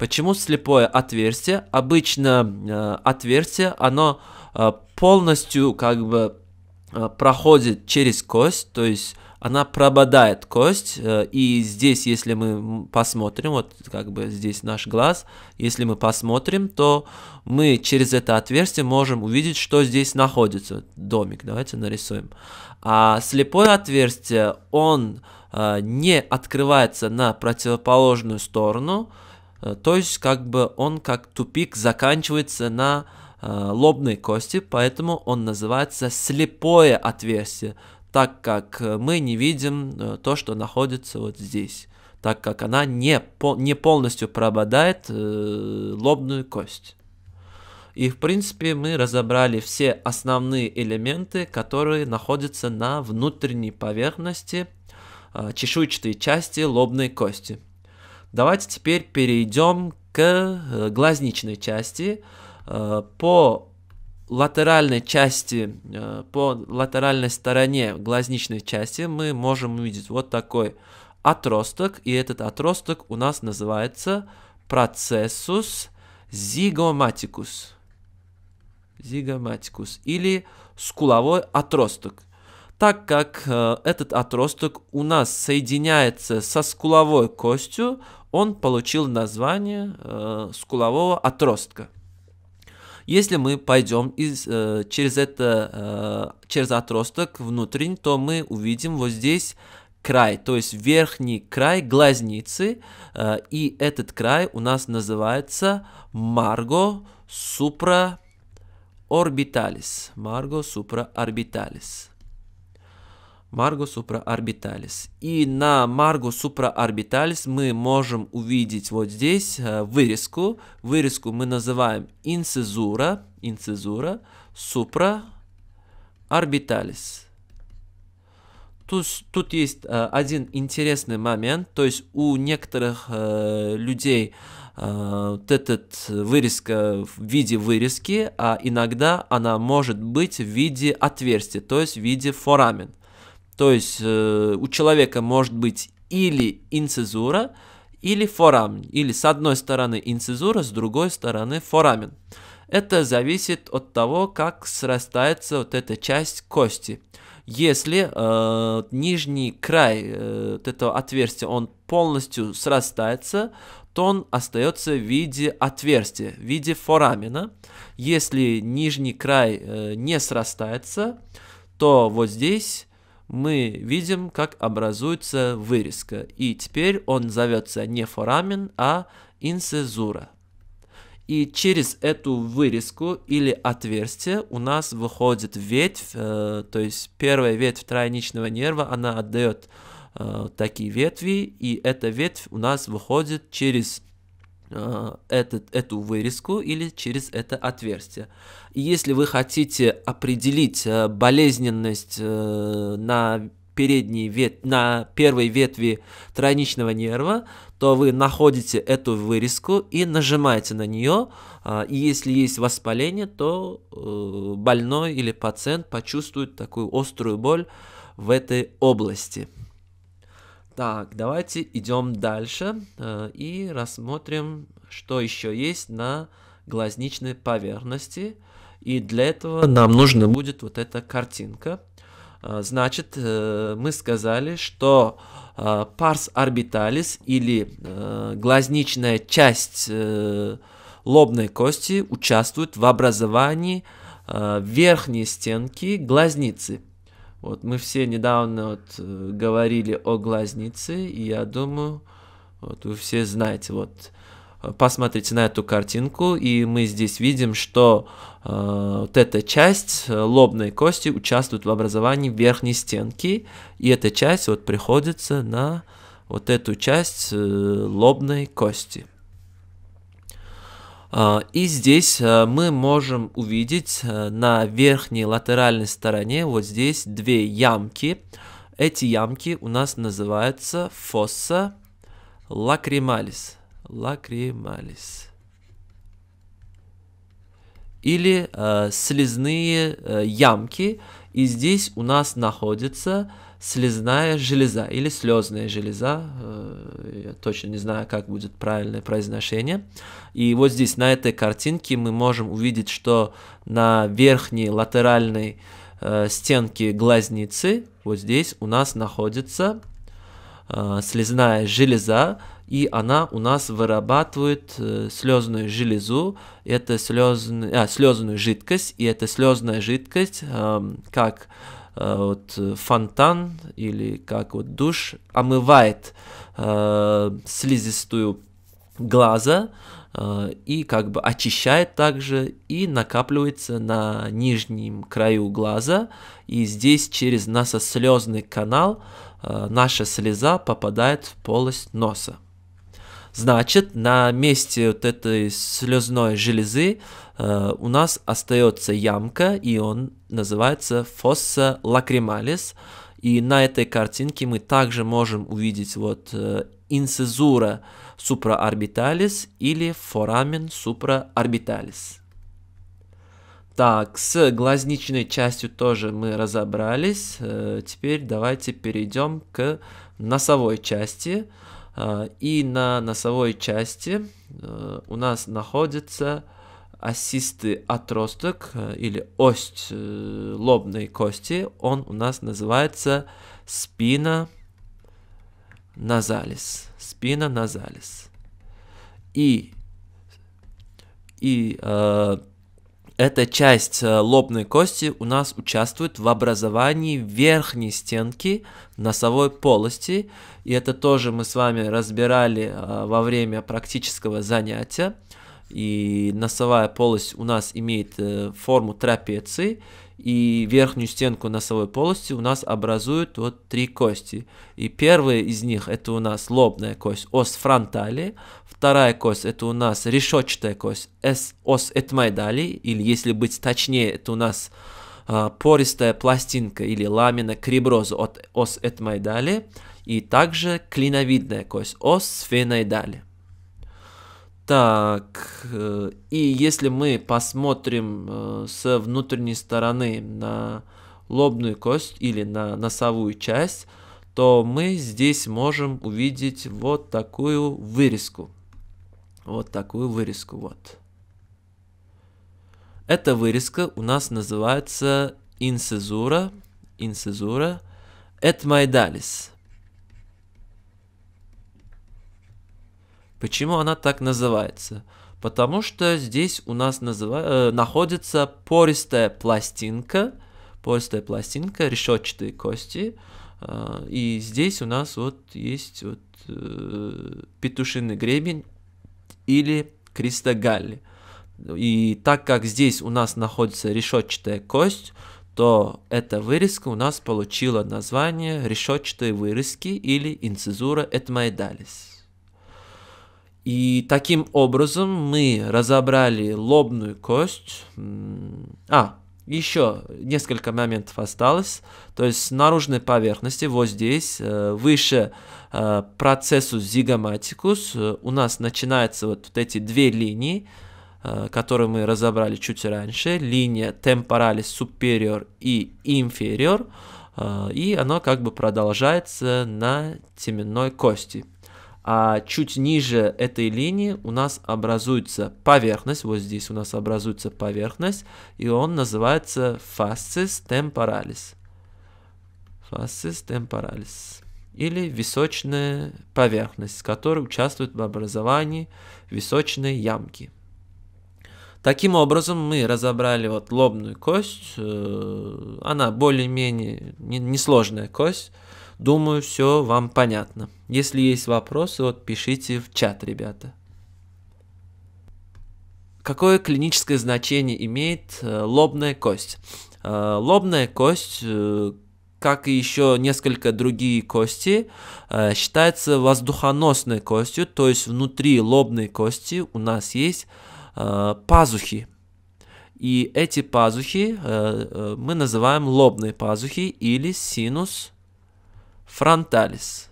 S1: Почему слепое отверстие? Обычно э, отверстие, оно э, полностью как бы э, проходит через кость, то есть она прободает кость, э, и здесь, если мы посмотрим, вот как бы здесь наш глаз, если мы посмотрим, то мы через это отверстие можем увидеть, что здесь находится, домик, давайте нарисуем. А слепое отверстие, он э, не открывается на противоположную сторону, э, то есть как бы он как тупик заканчивается на лобной кости, поэтому он называется слепое отверстие так как э, мы не видим э, то, что находится вот здесь, так как она не, по, не полностью прободает э, лобную кость. И в принципе мы разобрали все основные элементы, которые находятся на внутренней поверхности э, чешуйчатой части лобной кости. Давайте теперь перейдем к э, глазничной части. по латеральной части, э, по латеральной стороне глазничной части мы можем увидеть вот такой отросток, и этот отросток у нас называется процессус зигоматикус. Зигоматикус или скуловой отросток. Так как э, этот отросток у нас соединяется со скуловой костью, он получил название э, скулового отростка. Если мы пойдем из, э, через, это, э, через отросток внутренний, то мы увидим вот здесь край, то есть верхний край глазницы, э, и этот край у нас называется Марго супра орбиталис. Марго супра орбиталис. Margo supraorbitalis. И на Margo supraorbitalis мы можем увидеть вот здесь э, вырезку. Вырезку мы называем инцезура, инцезура supraorbitalis. Тут, тут есть э, один интересный момент, то есть у некоторых э, людей э, вот этот вырезка в виде вырезки, а иногда она может быть в виде отверстия, то есть в виде форамен. То есть э, у человека может быть или инцезура, или форамен, или с одной стороны инцезура, с другой стороны форамен. Это зависит от того, как срастается вот эта часть кости. Если э, нижний край э, вот этого отверстия он полностью срастается, то он остается в виде отверстия, в виде форамена. Если нижний край э, не срастается, то вот здесь мы видим, как образуется вырезка, и теперь он зовется не форамен, а инсезура. И через эту вырезку или отверстие у нас выходит ветвь, э, то есть первая ветвь тройничного нерва, она отдает э, такие ветви, и эта ветвь у нас выходит через а, этот, эту вырезку или через это отверстие. если вы хотите определить э, болезненность э, на передней вет... на первой ветви тройничного нерва, то вы находите эту вырезку и нажимаете на нее. А, и если есть воспаление, то э, больной или пациент почувствует такую острую боль в этой области. Так, давайте идем дальше э, и рассмотрим, что еще есть на глазничной поверхности. И для этого нам нужна будет вот эта картинка. Э, значит, э, мы сказали, что э, парс орбиталис или э, глазничная часть э, лобной кости участвует в образовании верхней стенки глазницы – вот мы все недавно вот, э, говорили о глазнице, и я думаю, вот вы все знаете, вот э, посмотрите на эту картинку, и мы здесь видим, что э, вот эта часть э, лобной кости участвует в образовании верхней стенки, и эта часть вот приходится на вот эту часть э, лобной кости. А, и здесь а, мы можем увидеть э, на верхней латеральной стороне вот здесь две ямки. Эти ямки у нас называются фосса лакрималис. Лакрималис. Или э, слезные э, ямки. И здесь у нас находится слезная железа или слезная железа, э, я точно не знаю, как будет правильное произношение. И вот здесь на этой картинке мы можем увидеть, что на верхней латеральной э, стенке глазницы, вот здесь у нас находится э, слезная железа, и она у нас вырабатывает слезную железу, это слезная, а, слезную жидкость, и эта слезная жидкость, как Э, вот э, фонтан или как вот душ омывает э, слизистую глаза э, и как бы очищает также и накапливается на нижнем краю глаза и здесь через носослезный канал э, наша слеза попадает в полость носа. Значит, на месте вот этой слезной железы э, Э, у нас остается ямка, и он называется fossa lacrimalis И на этой картинке мы также можем увидеть вот э, инцезура supraorbitalis или форамен supraorbitalis. Так, с глазничной частью тоже мы разобрались. Э, теперь давайте перейдем к носовой части. Э, и на носовой части у нас находится осистый отросток э, или ость э, лобной кости, он у нас называется спина назалис. Спина назалис. И, и э, эта часть э, лобной кости у нас участвует в образовании верхней стенки носовой полости. И это тоже мы с вами разбирали э, во время практического занятия и носовая полость у нас имеет э, форму трапеции, и верхнюю стенку носовой полости у нас образуют вот три кости. И первая из них это у нас лобная кость, ос фронтали, вторая кость это у нас решетчатая кость, эс, ос этмайдали, или если быть точнее, это у нас э, пористая пластинка или ламина криброза от ос этмайдали, и также клиновидная кость, ос сфенайдали. Так, э, и если мы посмотрим э, с внутренней стороны на лобную кость или на носовую часть, то мы здесь можем увидеть вот такую вырезку. Вот такую вырезку, вот. Эта вырезка у нас называется инсезура, инсезура майдалис. Почему она так называется? Потому что здесь у нас называ... э, находится пористая пластинка, пористая пластинка, решетчатые кости, э, и здесь у нас вот есть вот э, петушиный гребень или кристогалли. И так как здесь у нас находится решетчатая кость, то эта вырезка у нас получила название решетчатые вырезки или инцезура этмайдалис. И таким образом мы разобрали лобную кость. А, еще несколько моментов осталось. То есть наружной поверхности, вот здесь, э, выше э, процессу зигоматикус, э, у нас начинаются вот, вот эти две линии, которые мы разобрали чуть раньше. Линия темпоралис superior и inferior. И она как бы продолжается на теменной кости а чуть ниже этой линии у нас образуется поверхность, вот здесь у нас образуется поверхность, и он называется fascis temporalis. Fascis temporalis. Или височная поверхность, которая участвует в образовании височной ямки. Таким образом, мы разобрали вот лобную кость, э, она более-менее несложная кость, Думаю, все вам понятно. Если есть вопросы, вот пишите в чат, ребята. Какое клиническое значение имеет э, лобная кость? Э, лобная кость, э, как и еще несколько другие кости, считается воздухоносной костью, то есть внутри лобной кости у нас есть пазухи. И эти пазухи мы называем лобные пазухи или синус фронталис.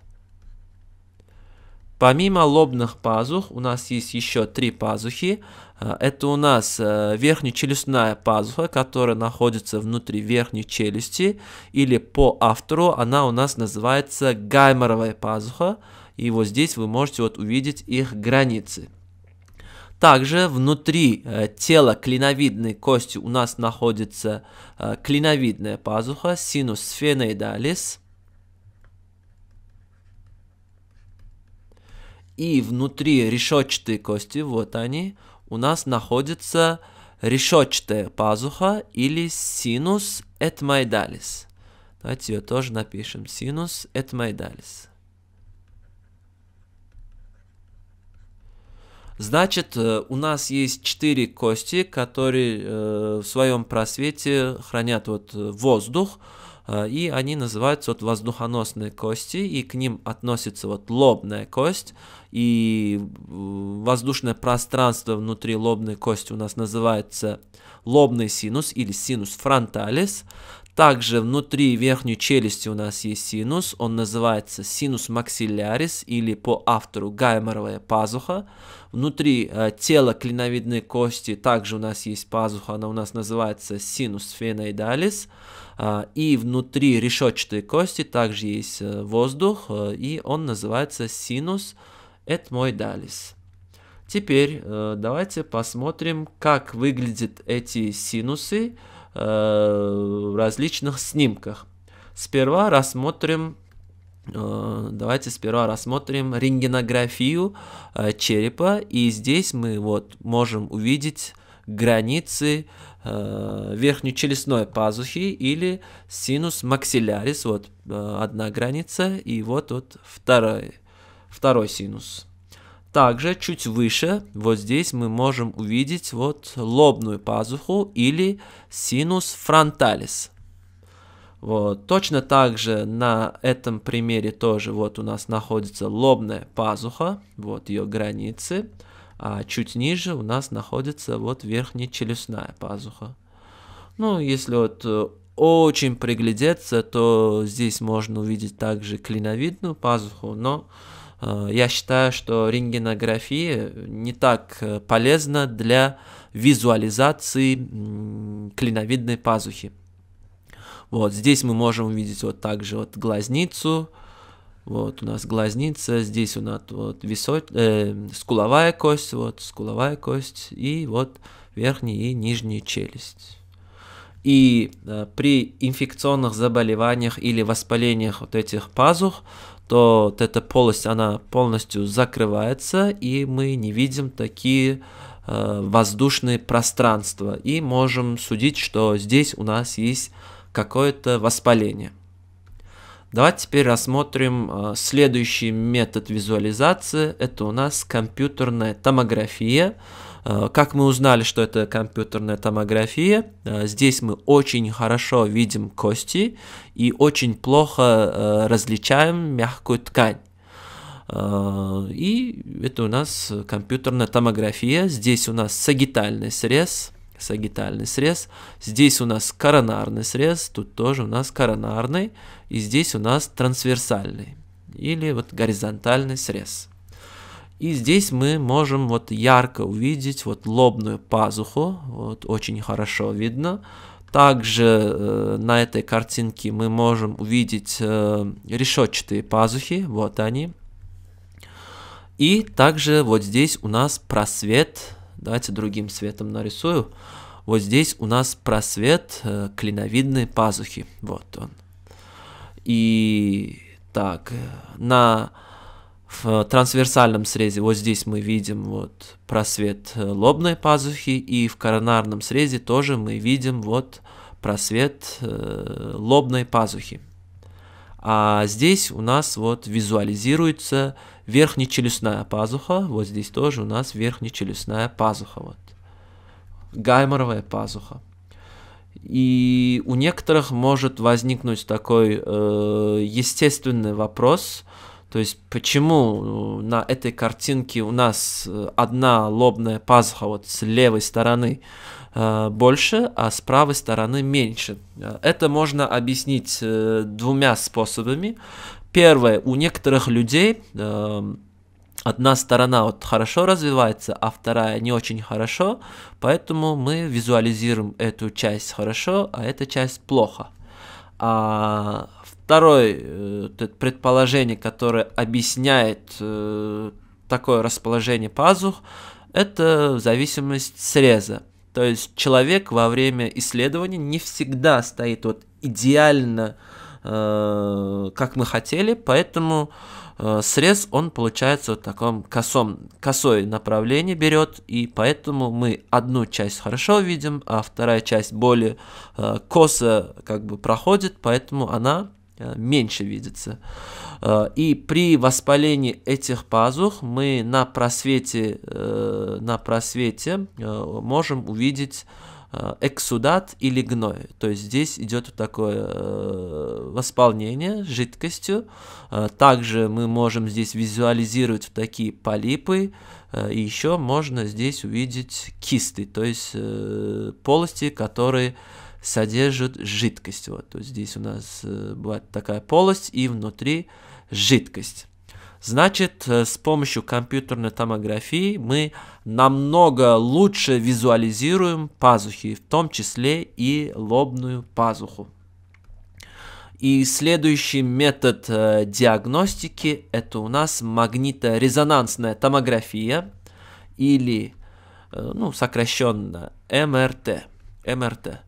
S1: Помимо лобных пазух у нас есть еще три пазухи. Э, это у нас э, верхнечелюстная пазуха, которая находится внутри верхней челюсти, или по автору она у нас называется гайморовая пазуха. И вот здесь вы можете вот увидеть их границы. Также внутри э, тела клиновидной кости у нас находится клиновидная пазуха, синус феноидалис. и внутри решетчатой кости, вот они, у нас находится решетчатая пазуха или синус этмайдалис. Давайте ее тоже напишем. Синус этмайдалис. Значит, э, у нас есть четыре кости, которые э, в своем просвете хранят вот э, воздух, и они называются вот воздухоносные кости, и к ним относится вот лобная кость, и воздушное пространство внутри лобной кости у нас называется лобный синус или синус фронталис. Также внутри верхней челюсти у нас есть синус, он называется синус максиллярис или по автору гайморовая пазуха. Внутри э, тела клиновидной кости также у нас есть пазуха, она у нас называется синус феноидалис. Э, и внутри решетчатой кости также есть э, воздух, э, и он называется синус феноидалис это мой далис. Теперь э, давайте посмотрим, как выглядят эти синусы э, в различных снимках. Сперва рассмотрим, э, давайте сперва рассмотрим рентгенографию э, черепа, и здесь мы вот можем увидеть границы э, челюстной пазухи или синус максиллярис, вот э, одна граница, и вот, вот вторая второй синус. Также чуть выше, вот здесь мы можем увидеть вот лобную пазуху или синус фронталис. Вот. Точно так же на этом примере тоже вот у нас находится лобная пазуха, вот ее границы, а чуть ниже у нас находится вот верхняя челюстная пазуха. Ну, если вот э, очень приглядеться, то здесь можно увидеть также клиновидную пазуху, но Э, я считаю, что рентгенография не так э, полезна для визуализации клиновидной пазухи. Вот здесь мы можем увидеть вот также вот глазницу, вот у нас глазница, здесь у нас вот висок, э, скуловая кость, вот скуловая кость и вот верхняя и нижняя челюсть. И э, при инфекционных заболеваниях или воспалениях вот этих пазух то вот эта полость, она полностью закрывается, и мы не видим такие э, воздушные пространства, и можем судить, что здесь у нас есть какое-то воспаление. Давайте теперь рассмотрим э, следующий метод визуализации. Это у нас компьютерная томография. Э, как мы узнали, что это компьютерная томография, э, здесь мы очень хорошо видим кости и очень плохо э, различаем мягкую ткань. И это у нас компьютерная томография. Здесь у нас сагитальный срез, сагитальный срез. Здесь у нас коронарный срез, тут тоже у нас коронарный. И здесь у нас трансверсальный или вот горизонтальный срез. И здесь мы можем вот ярко увидеть вот лобную пазуху, вот очень хорошо видно. Также э, на этой картинке мы можем увидеть э, решетчатые пазухи, вот они. И также вот здесь у нас просвет, давайте другим цветом нарисую. Вот здесь у нас просвет э, клиновидной пазухи, вот он. И так, э, на в трансверсальном срезе, вот здесь мы видим вот просвет э, лобной пазухи, и в коронарном срезе тоже мы видим вот просвет э, лобной пазухи. А здесь у нас вот визуализируется верхнечелюстная пазуха, вот здесь тоже у нас верхнечелюстная пазуха, вот, гайморовая пазуха. И у некоторых может возникнуть такой э, естественный вопрос – то есть почему э, на этой картинке у нас э, одна лобная пазуха вот с левой стороны э, больше, а с правой стороны меньше? Это можно объяснить двумя способами. Первое, у некоторых людей одна сторона вот хорошо развивается, а вторая не очень хорошо, поэтому мы визуализируем эту часть хорошо, а эта часть плохо. А второе э, предположение, которое объясняет э, такое расположение пазух, это зависимость среза. То есть человек во время исследования не всегда стоит вот идеально, э, как мы хотели, поэтому срез он получается вот таком косом, косой направлении берет, и поэтому мы одну часть хорошо видим, а вторая часть более косо как бы проходит, поэтому она Э, меньше видится. Э, и при воспалении этих пазух мы на просвете, э, на просвете можем увидеть эксудат или гной. То есть здесь идет такое восполнение жидкостью. Также мы можем здесь визуализировать такие полипы. И еще можно здесь увидеть кисты, то есть полости, которые содержит жидкость. Вот, то есть здесь у нас э, бывает такая полость и внутри жидкость. Значит, э, с помощью компьютерной томографии мы намного лучше визуализируем пазухи, в том числе и лобную пазуху. И следующий метод э, диагностики это у нас магниторезонансная томография или ну, сокращенно МРТ. МРТ.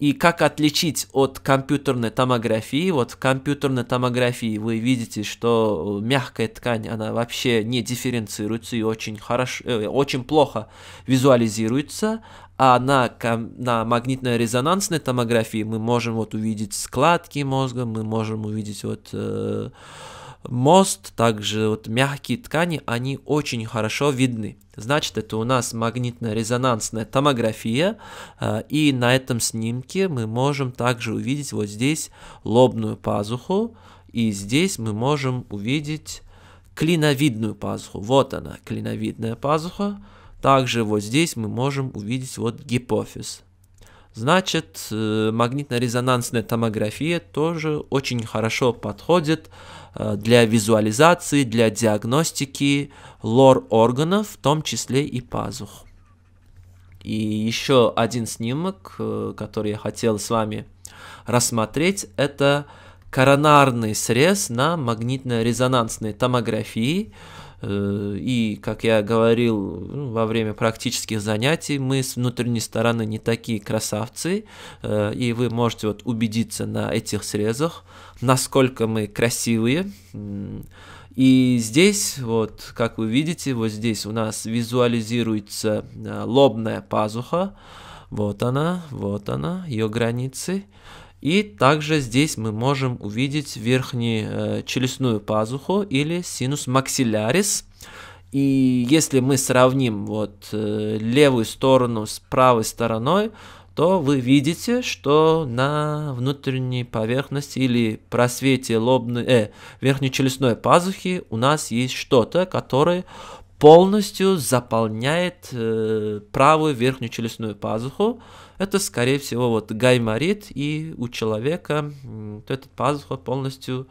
S1: И как отличить от компьютерной томографии? Вот в компьютерной томографии вы видите, что э, мягкая ткань, она вообще не дифференцируется и очень, хорошо, э, очень плохо визуализируется, а на, на магнитно-резонансной томографии мы можем вот увидеть складки мозга, мы можем увидеть вот... Э, мост, также вот мягкие ткани, они очень хорошо видны. Значит, это у нас магнитно-резонансная томография, э, и на этом снимке мы можем также увидеть вот здесь лобную пазуху, и здесь мы можем увидеть клиновидную пазуху. Вот она, клиновидная пазуха. Также вот здесь мы можем увидеть вот гипофиз. Значит, э, магнитно-резонансная томография тоже очень хорошо подходит э, для визуализации, для диагностики лор органов, в том числе и пазух. И еще один снимок, э, который я хотел с вами рассмотреть, это коронарный срез на магнитно-резонансной томографии. Э, и, как я говорил, ну, во время практических занятий мы с внутренней стороны не такие красавцы, э, и вы можете вот убедиться на этих срезах, насколько мы красивые. И здесь, вот, как вы видите, вот здесь у нас визуализируется э, лобная пазуха. Вот она, вот она, ее границы. И также здесь мы можем увидеть верхнюю э, челюстную пазуху или синус максиллярис. И если мы сравним вот э, левую сторону с правой стороной, то вы видите, что на внутренней поверхности или просвете лобной, э, верхней челюстной пазухи у нас есть что-то, которое полностью заполняет э, правую верхнюю челюстную пазуху, это, скорее всего, вот гайморит, и у человека вот эта пазуха полностью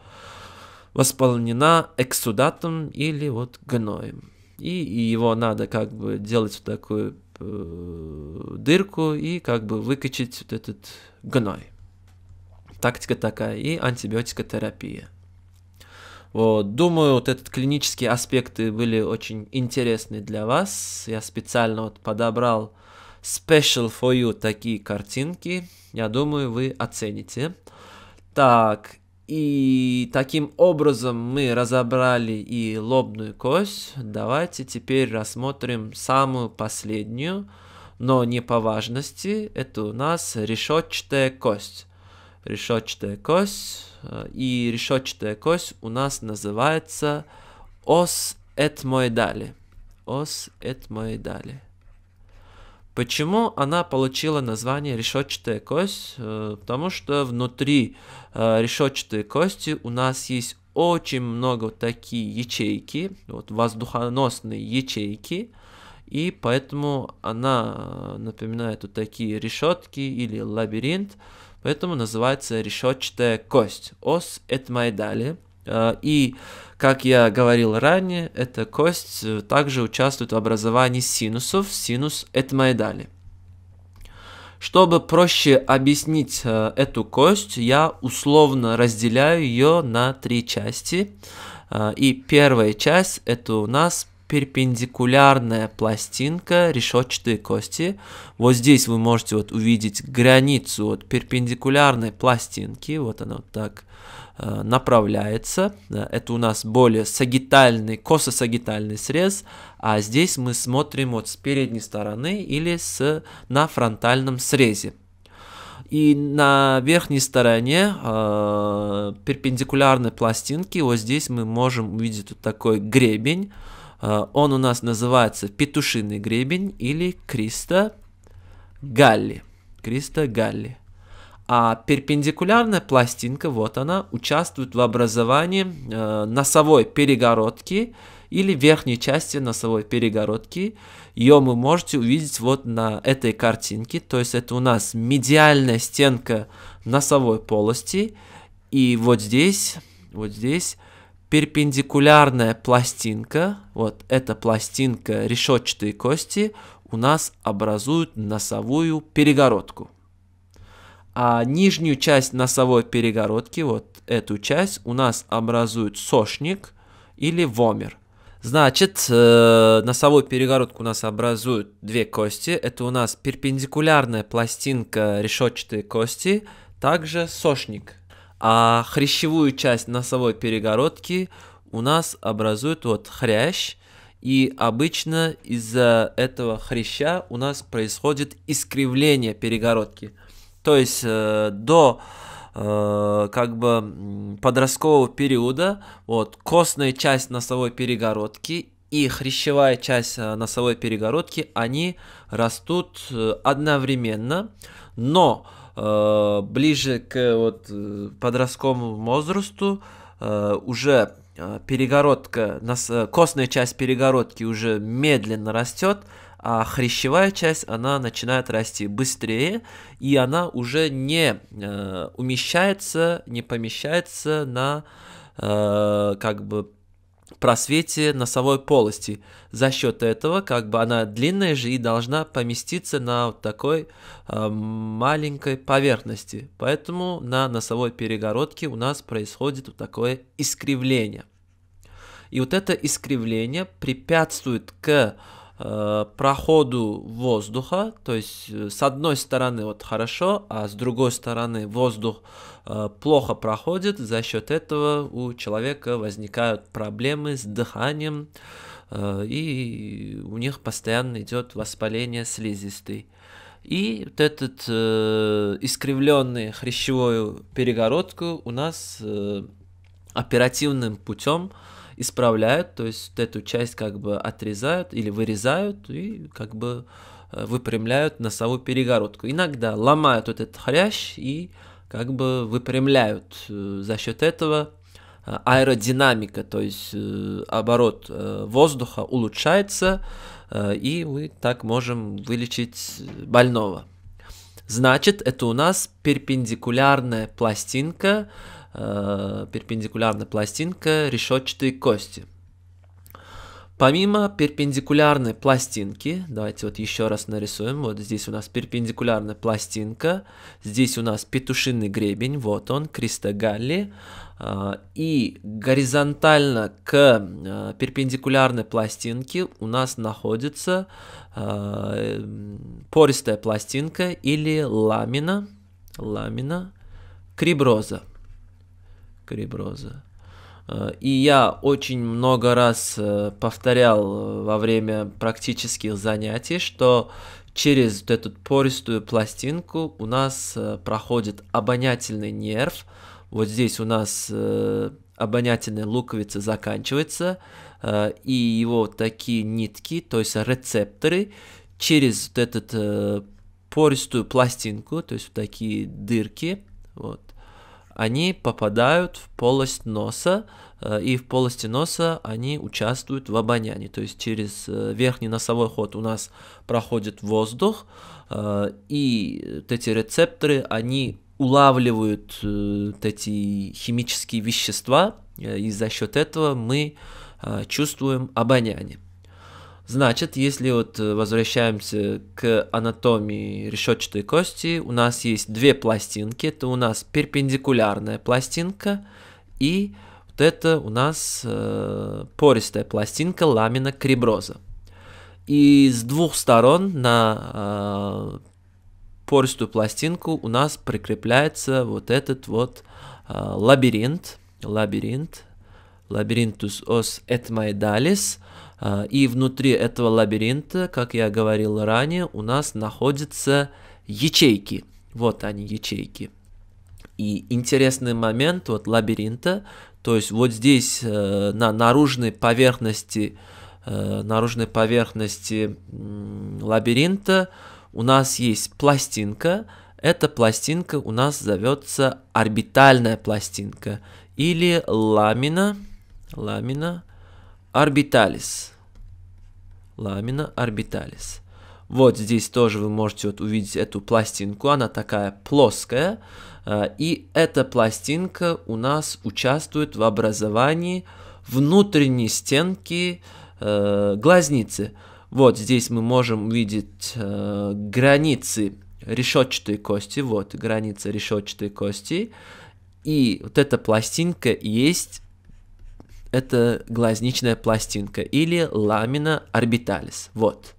S1: восполнена эксудатом или вот гноем. И, и его надо как бы делать в такую э, дырку и как бы выкачать вот этот гной. Тактика такая и антибиотикотерапия. Вот, думаю, вот этот клинические аспекты были очень интересны для вас. Я специально вот подобрал э, special for you такие картинки. Я думаю, вы оцените. Так, и таким образом мы разобрали и лобную кость. Давайте теперь рассмотрим самую последнюю, но не по важности. Это у нас решетчатая кость. Решетчатая кость. И решетчатая кость у нас называется ос этмоидали. Ос этмоидали. Почему она получила название решетчатая кость? Э, потому что внутри э, решетчатой кости у нас есть очень много такие ячейки, вот воздухоносные ячейки, и поэтому она э, напоминает вот такие решетки или лабиринт, поэтому называется решетчатая кость. Ос этмайдали. Э, и, как я говорил ранее, эта кость э, также участвует в образовании синусов, синус этмоидали. Чтобы проще объяснить э, эту кость, я условно разделяю ее на три части. И первая часть – это у нас перпендикулярная пластинка решетчатой кости. Вот здесь вы можете вот увидеть границу от перпендикулярной пластинки, вот она вот так – Э, направляется. Э, это у нас более сагитальный, косо-сагитальный срез, а здесь мы смотрим вот с передней стороны или с, на фронтальном срезе. И на верхней стороне э, перпендикулярной пластинки, вот здесь мы можем увидеть вот такой гребень. Э, он у нас называется петушиный гребень или криста галли. Криста галли. А перпендикулярная пластинка, вот она, участвует в образовании э, носовой перегородки или верхней части носовой перегородки. Ее вы можете увидеть вот на этой картинке. То есть это у нас медиальная стенка носовой полости. И вот здесь, вот здесь перпендикулярная пластинка, вот эта пластинка решетчатой кости у нас образует носовую перегородку. А нижнюю часть носовой перегородки, вот эту часть, у нас образует сошник или вомер. Значит, э, носовую перегородку у нас образуют две кости. Это у нас перпендикулярная пластинка решетчатой кости, также сошник. А хрящевую часть носовой перегородки у нас образует вот хрящ. И обычно из-за этого хряща у нас происходит искривление перегородки. То есть э, до э, как бы подросткового периода вот костная часть носовой перегородки и хрящевая часть э, носовой перегородки они растут э, одновременно, но э, ближе к вот э, подростковому возрасту э, уже перегородка, костная часть перегородки уже медленно растет, а хрящевая часть, она начинает расти быстрее, и она уже не э, умещается, не помещается на э, как бы просвете носовой полости. За счет этого, как бы она длинная же и должна поместиться на вот такой э, маленькой поверхности. Поэтому на носовой перегородке у нас происходит вот такое искривление. И вот это искривление препятствует к Э, проходу воздуха, то есть э, с одной стороны вот хорошо, а с другой стороны воздух э, плохо проходит, за счет этого у человека возникают проблемы с дыханием, и у них постоянно идет воспаление слизистой. И вот этот э, искривленный хрящевую перегородку у нас э, оперативным путем э, исправляют, то есть эту часть как бы отрезают или вырезают и как бы э, выпрямляют носовую перегородку. Иногда ломают вот этот хрящ и как бы выпрямляют э, за счет этого э, аэродинамика, то есть оборот воздуха улучшается, и мы так можем вылечить больного. Значит, это у нас перпендикулярная пластинка, э, перпендикулярная пластинка решетчатые кости. Помимо перпендикулярной пластинки, давайте вот еще раз нарисуем, вот здесь у нас перпендикулярная пластинка, здесь у нас петушиный гребень, вот он, кристогалли, а, и горизонтально к э, перпендикулярной пластинке у нас находится э, пористая пластинка или ламина, ламина криброза. Кариброза. Э, и я очень много раз э, повторял э, во время практических занятий, что через вот эту пористую пластинку у нас проходит обонятельный нерв. Вот здесь у нас обонятельная луковица заканчивается, и его такие нитки, то есть рецепторы, через вот эту пористую пластинку, то есть вот такие дырки, вот, они попадают в полость носа, э, и в полости носа они участвуют в обонянии. То есть через э, верхний носовой ход у нас проходит воздух, э, и эти рецепторы, они улавливают эти химические вещества, и за счет этого мы чувствуем обоняние. Значит, если вот э, возвращаемся к анатомии решетчатой кости, у нас есть две пластинки. Это у нас перпендикулярная пластинка и вот это у нас э, пористая пластинка ламина криброза. И с двух сторон на э, пористую пластинку у нас прикрепляется вот этот вот э, лабиринт, лабиринт, лабиринтус ос etmaidalis, а, и внутри этого лабиринта, как я говорил ранее, у нас находятся ячейки. Вот они, ячейки. И интересный момент вот лабиринта, то есть вот здесь э, на наружной поверхности, э, наружной поверхности э, лабиринта у нас есть пластинка. Эта пластинка у нас зовется орбитальная пластинка или ламина, ламина Орбиталис. Ламина орбиталис. Вот здесь тоже вы можете вот увидеть эту пластинку, она такая плоская, э, и эта пластинка у нас участвует в образовании внутренней стенки э, глазницы. Вот здесь мы можем увидеть э, границы решетчатой кости, вот граница решетчатой кости, и вот эта пластинка есть это глазничная пластинка или ламина орбиталис. Вот.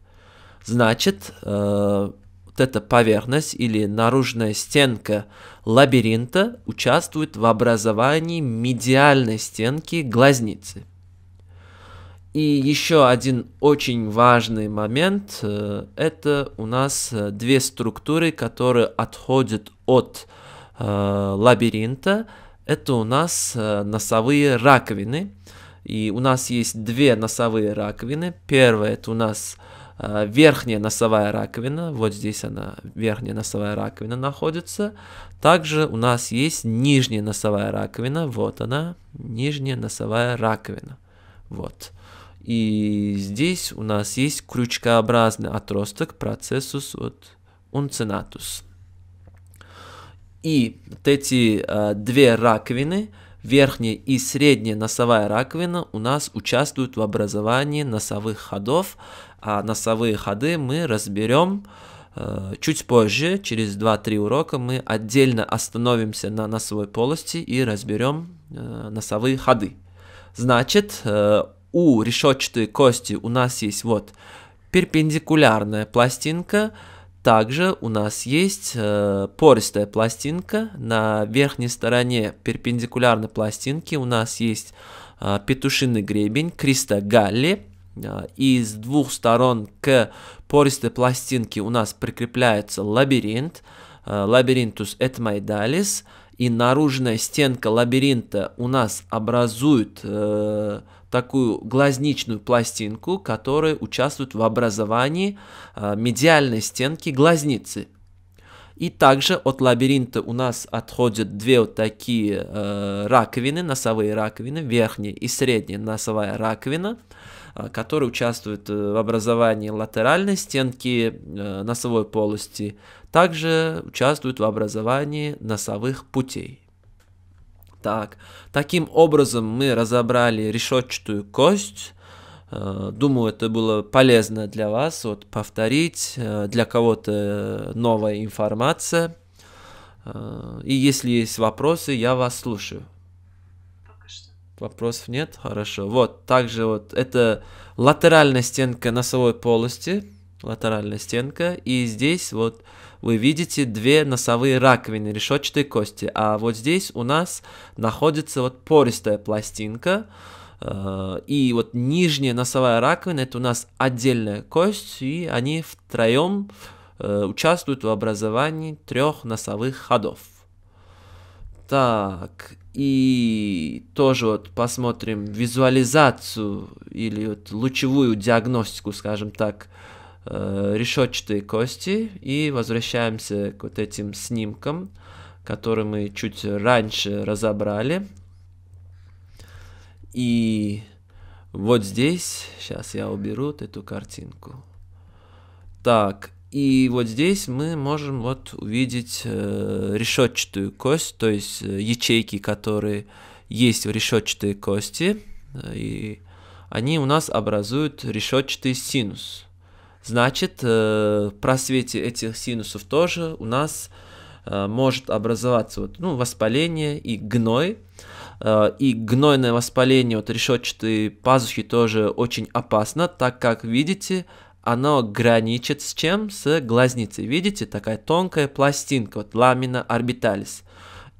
S1: Значит, э, вот эта поверхность или наружная стенка лабиринта участвует в образовании медиальной стенки глазницы. И еще один очень важный момент э, это у нас две структуры, которые отходят от э, лабиринта. Это у нас э, носовые раковины – и у нас есть две носовые раковины. Первая это у нас э, верхняя носовая раковина. Вот здесь она, верхняя носовая раковина находится. Также у нас есть нижняя носовая раковина. Вот она, нижняя носовая раковина. Вот. И здесь у нас есть крючкообразный отросток процессус от унцинатус. И вот эти э, две раковины, верхняя и средняя носовая раковина у нас участвуют в образовании носовых ходов, а носовые ходы мы разберем э, чуть позже, через 2-3 урока мы отдельно остановимся на носовой полости и разберем э, носовые ходы. Значит, э, у решетчатой кости у нас есть вот перпендикулярная пластинка, также у нас есть э, пористая пластинка. На верхней стороне перпендикулярной пластинки у нас есть э, петушиный гребень Криста Галли. Э, и с двух сторон к пористой пластинке у нас прикрепляется лабиринт. Э, лабиринтус этмайдалис. И наружная стенка лабиринта у нас образует... Э, такую глазничную пластинку, которая участвует в образовании а, медиальной стенки глазницы. И также от лабиринта у нас отходят две вот такие э, раковины, носовые раковины, верхняя и средняя носовая раковина, а, которые участвуют э, в образовании латеральной стенки э, носовой полости, также участвуют в образовании носовых путей. Так, таким образом мы разобрали решетчатую кость. Э, думаю, это было полезно для вас, вот повторить, э, для кого-то новая информация. Э, и если есть вопросы, я вас слушаю. Вопросов нет? Хорошо. Вот, также вот это латеральная стенка носовой полости, латеральная стенка, и здесь вот вы видите две носовые раковины, решетчатые кости. А вот здесь у нас находится вот пористая пластинка, э, и вот нижняя носовая раковина, это у нас отдельная кость, и они втроем э, участвуют в образовании трех носовых ходов. Так, и тоже вот посмотрим визуализацию или вот лучевую диагностику, скажем так, э, решетчатые кости и возвращаемся к вот этим снимкам, которые мы чуть раньше разобрали. И вот здесь, сейчас я уберу вот эту картинку. Так, и вот здесь мы можем вот увидеть э, решетчатую кость, то есть э, ячейки, которые есть в решетчатой кости, э, и они у нас образуют решетчатый синус. Значит, э, в просвете этих синусов тоже у нас э, может образоваться вот, ну, воспаление и гной. Э, и гнойное воспаление вот решетчатой пазухи тоже очень опасно, так как, видите, оно граничит с чем? С глазницей. Видите, такая тонкая пластинка, вот ламина орбиталис.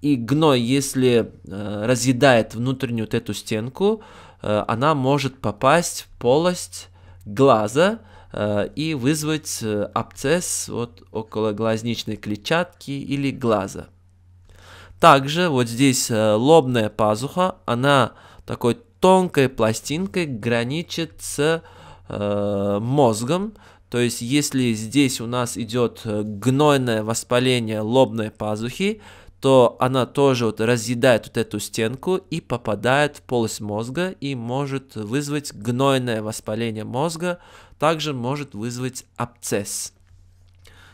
S1: И гной, если э, разъедает внутреннюю вот эту стенку, э, она может попасть в полость глаза, Э, и вызвать э, абсцесс вот около глазничной клетчатки или глаза. Также вот здесь э, лобная пазуха, она такой тонкой пластинкой граничит с э, мозгом. То есть, если здесь у нас идет гнойное воспаление лобной пазухи, то она тоже вот разъедает вот эту стенку и попадает в полость мозга и может вызвать гнойное воспаление мозга, также может вызвать абцесс.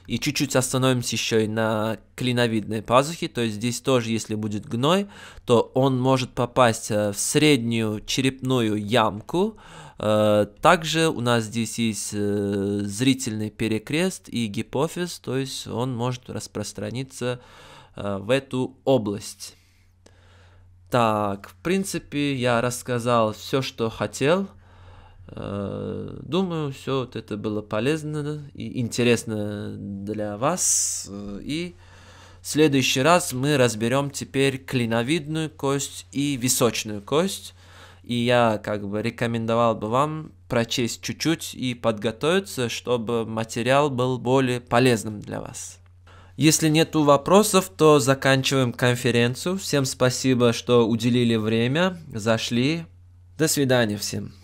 S1: И чуть-чуть остановимся еще и на клиновидной пазухе, то есть здесь тоже, если будет гной, то он может попасть э, в среднюю черепную ямку. Э, также у нас здесь есть э, зрительный перекрест и гипофиз, то есть он может распространиться в эту область. Так, в принципе, я рассказал все, что хотел. Э, думаю, все вот это было полезно и интересно для вас. Э, и в следующий раз мы разберем теперь клиновидную кость и височную кость. И я как бы рекомендовал бы вам прочесть чуть-чуть и подготовиться, чтобы материал был более полезным для вас. Если нету вопросов, то заканчиваем конференцию. Всем спасибо, что уделили время, зашли. До свидания всем.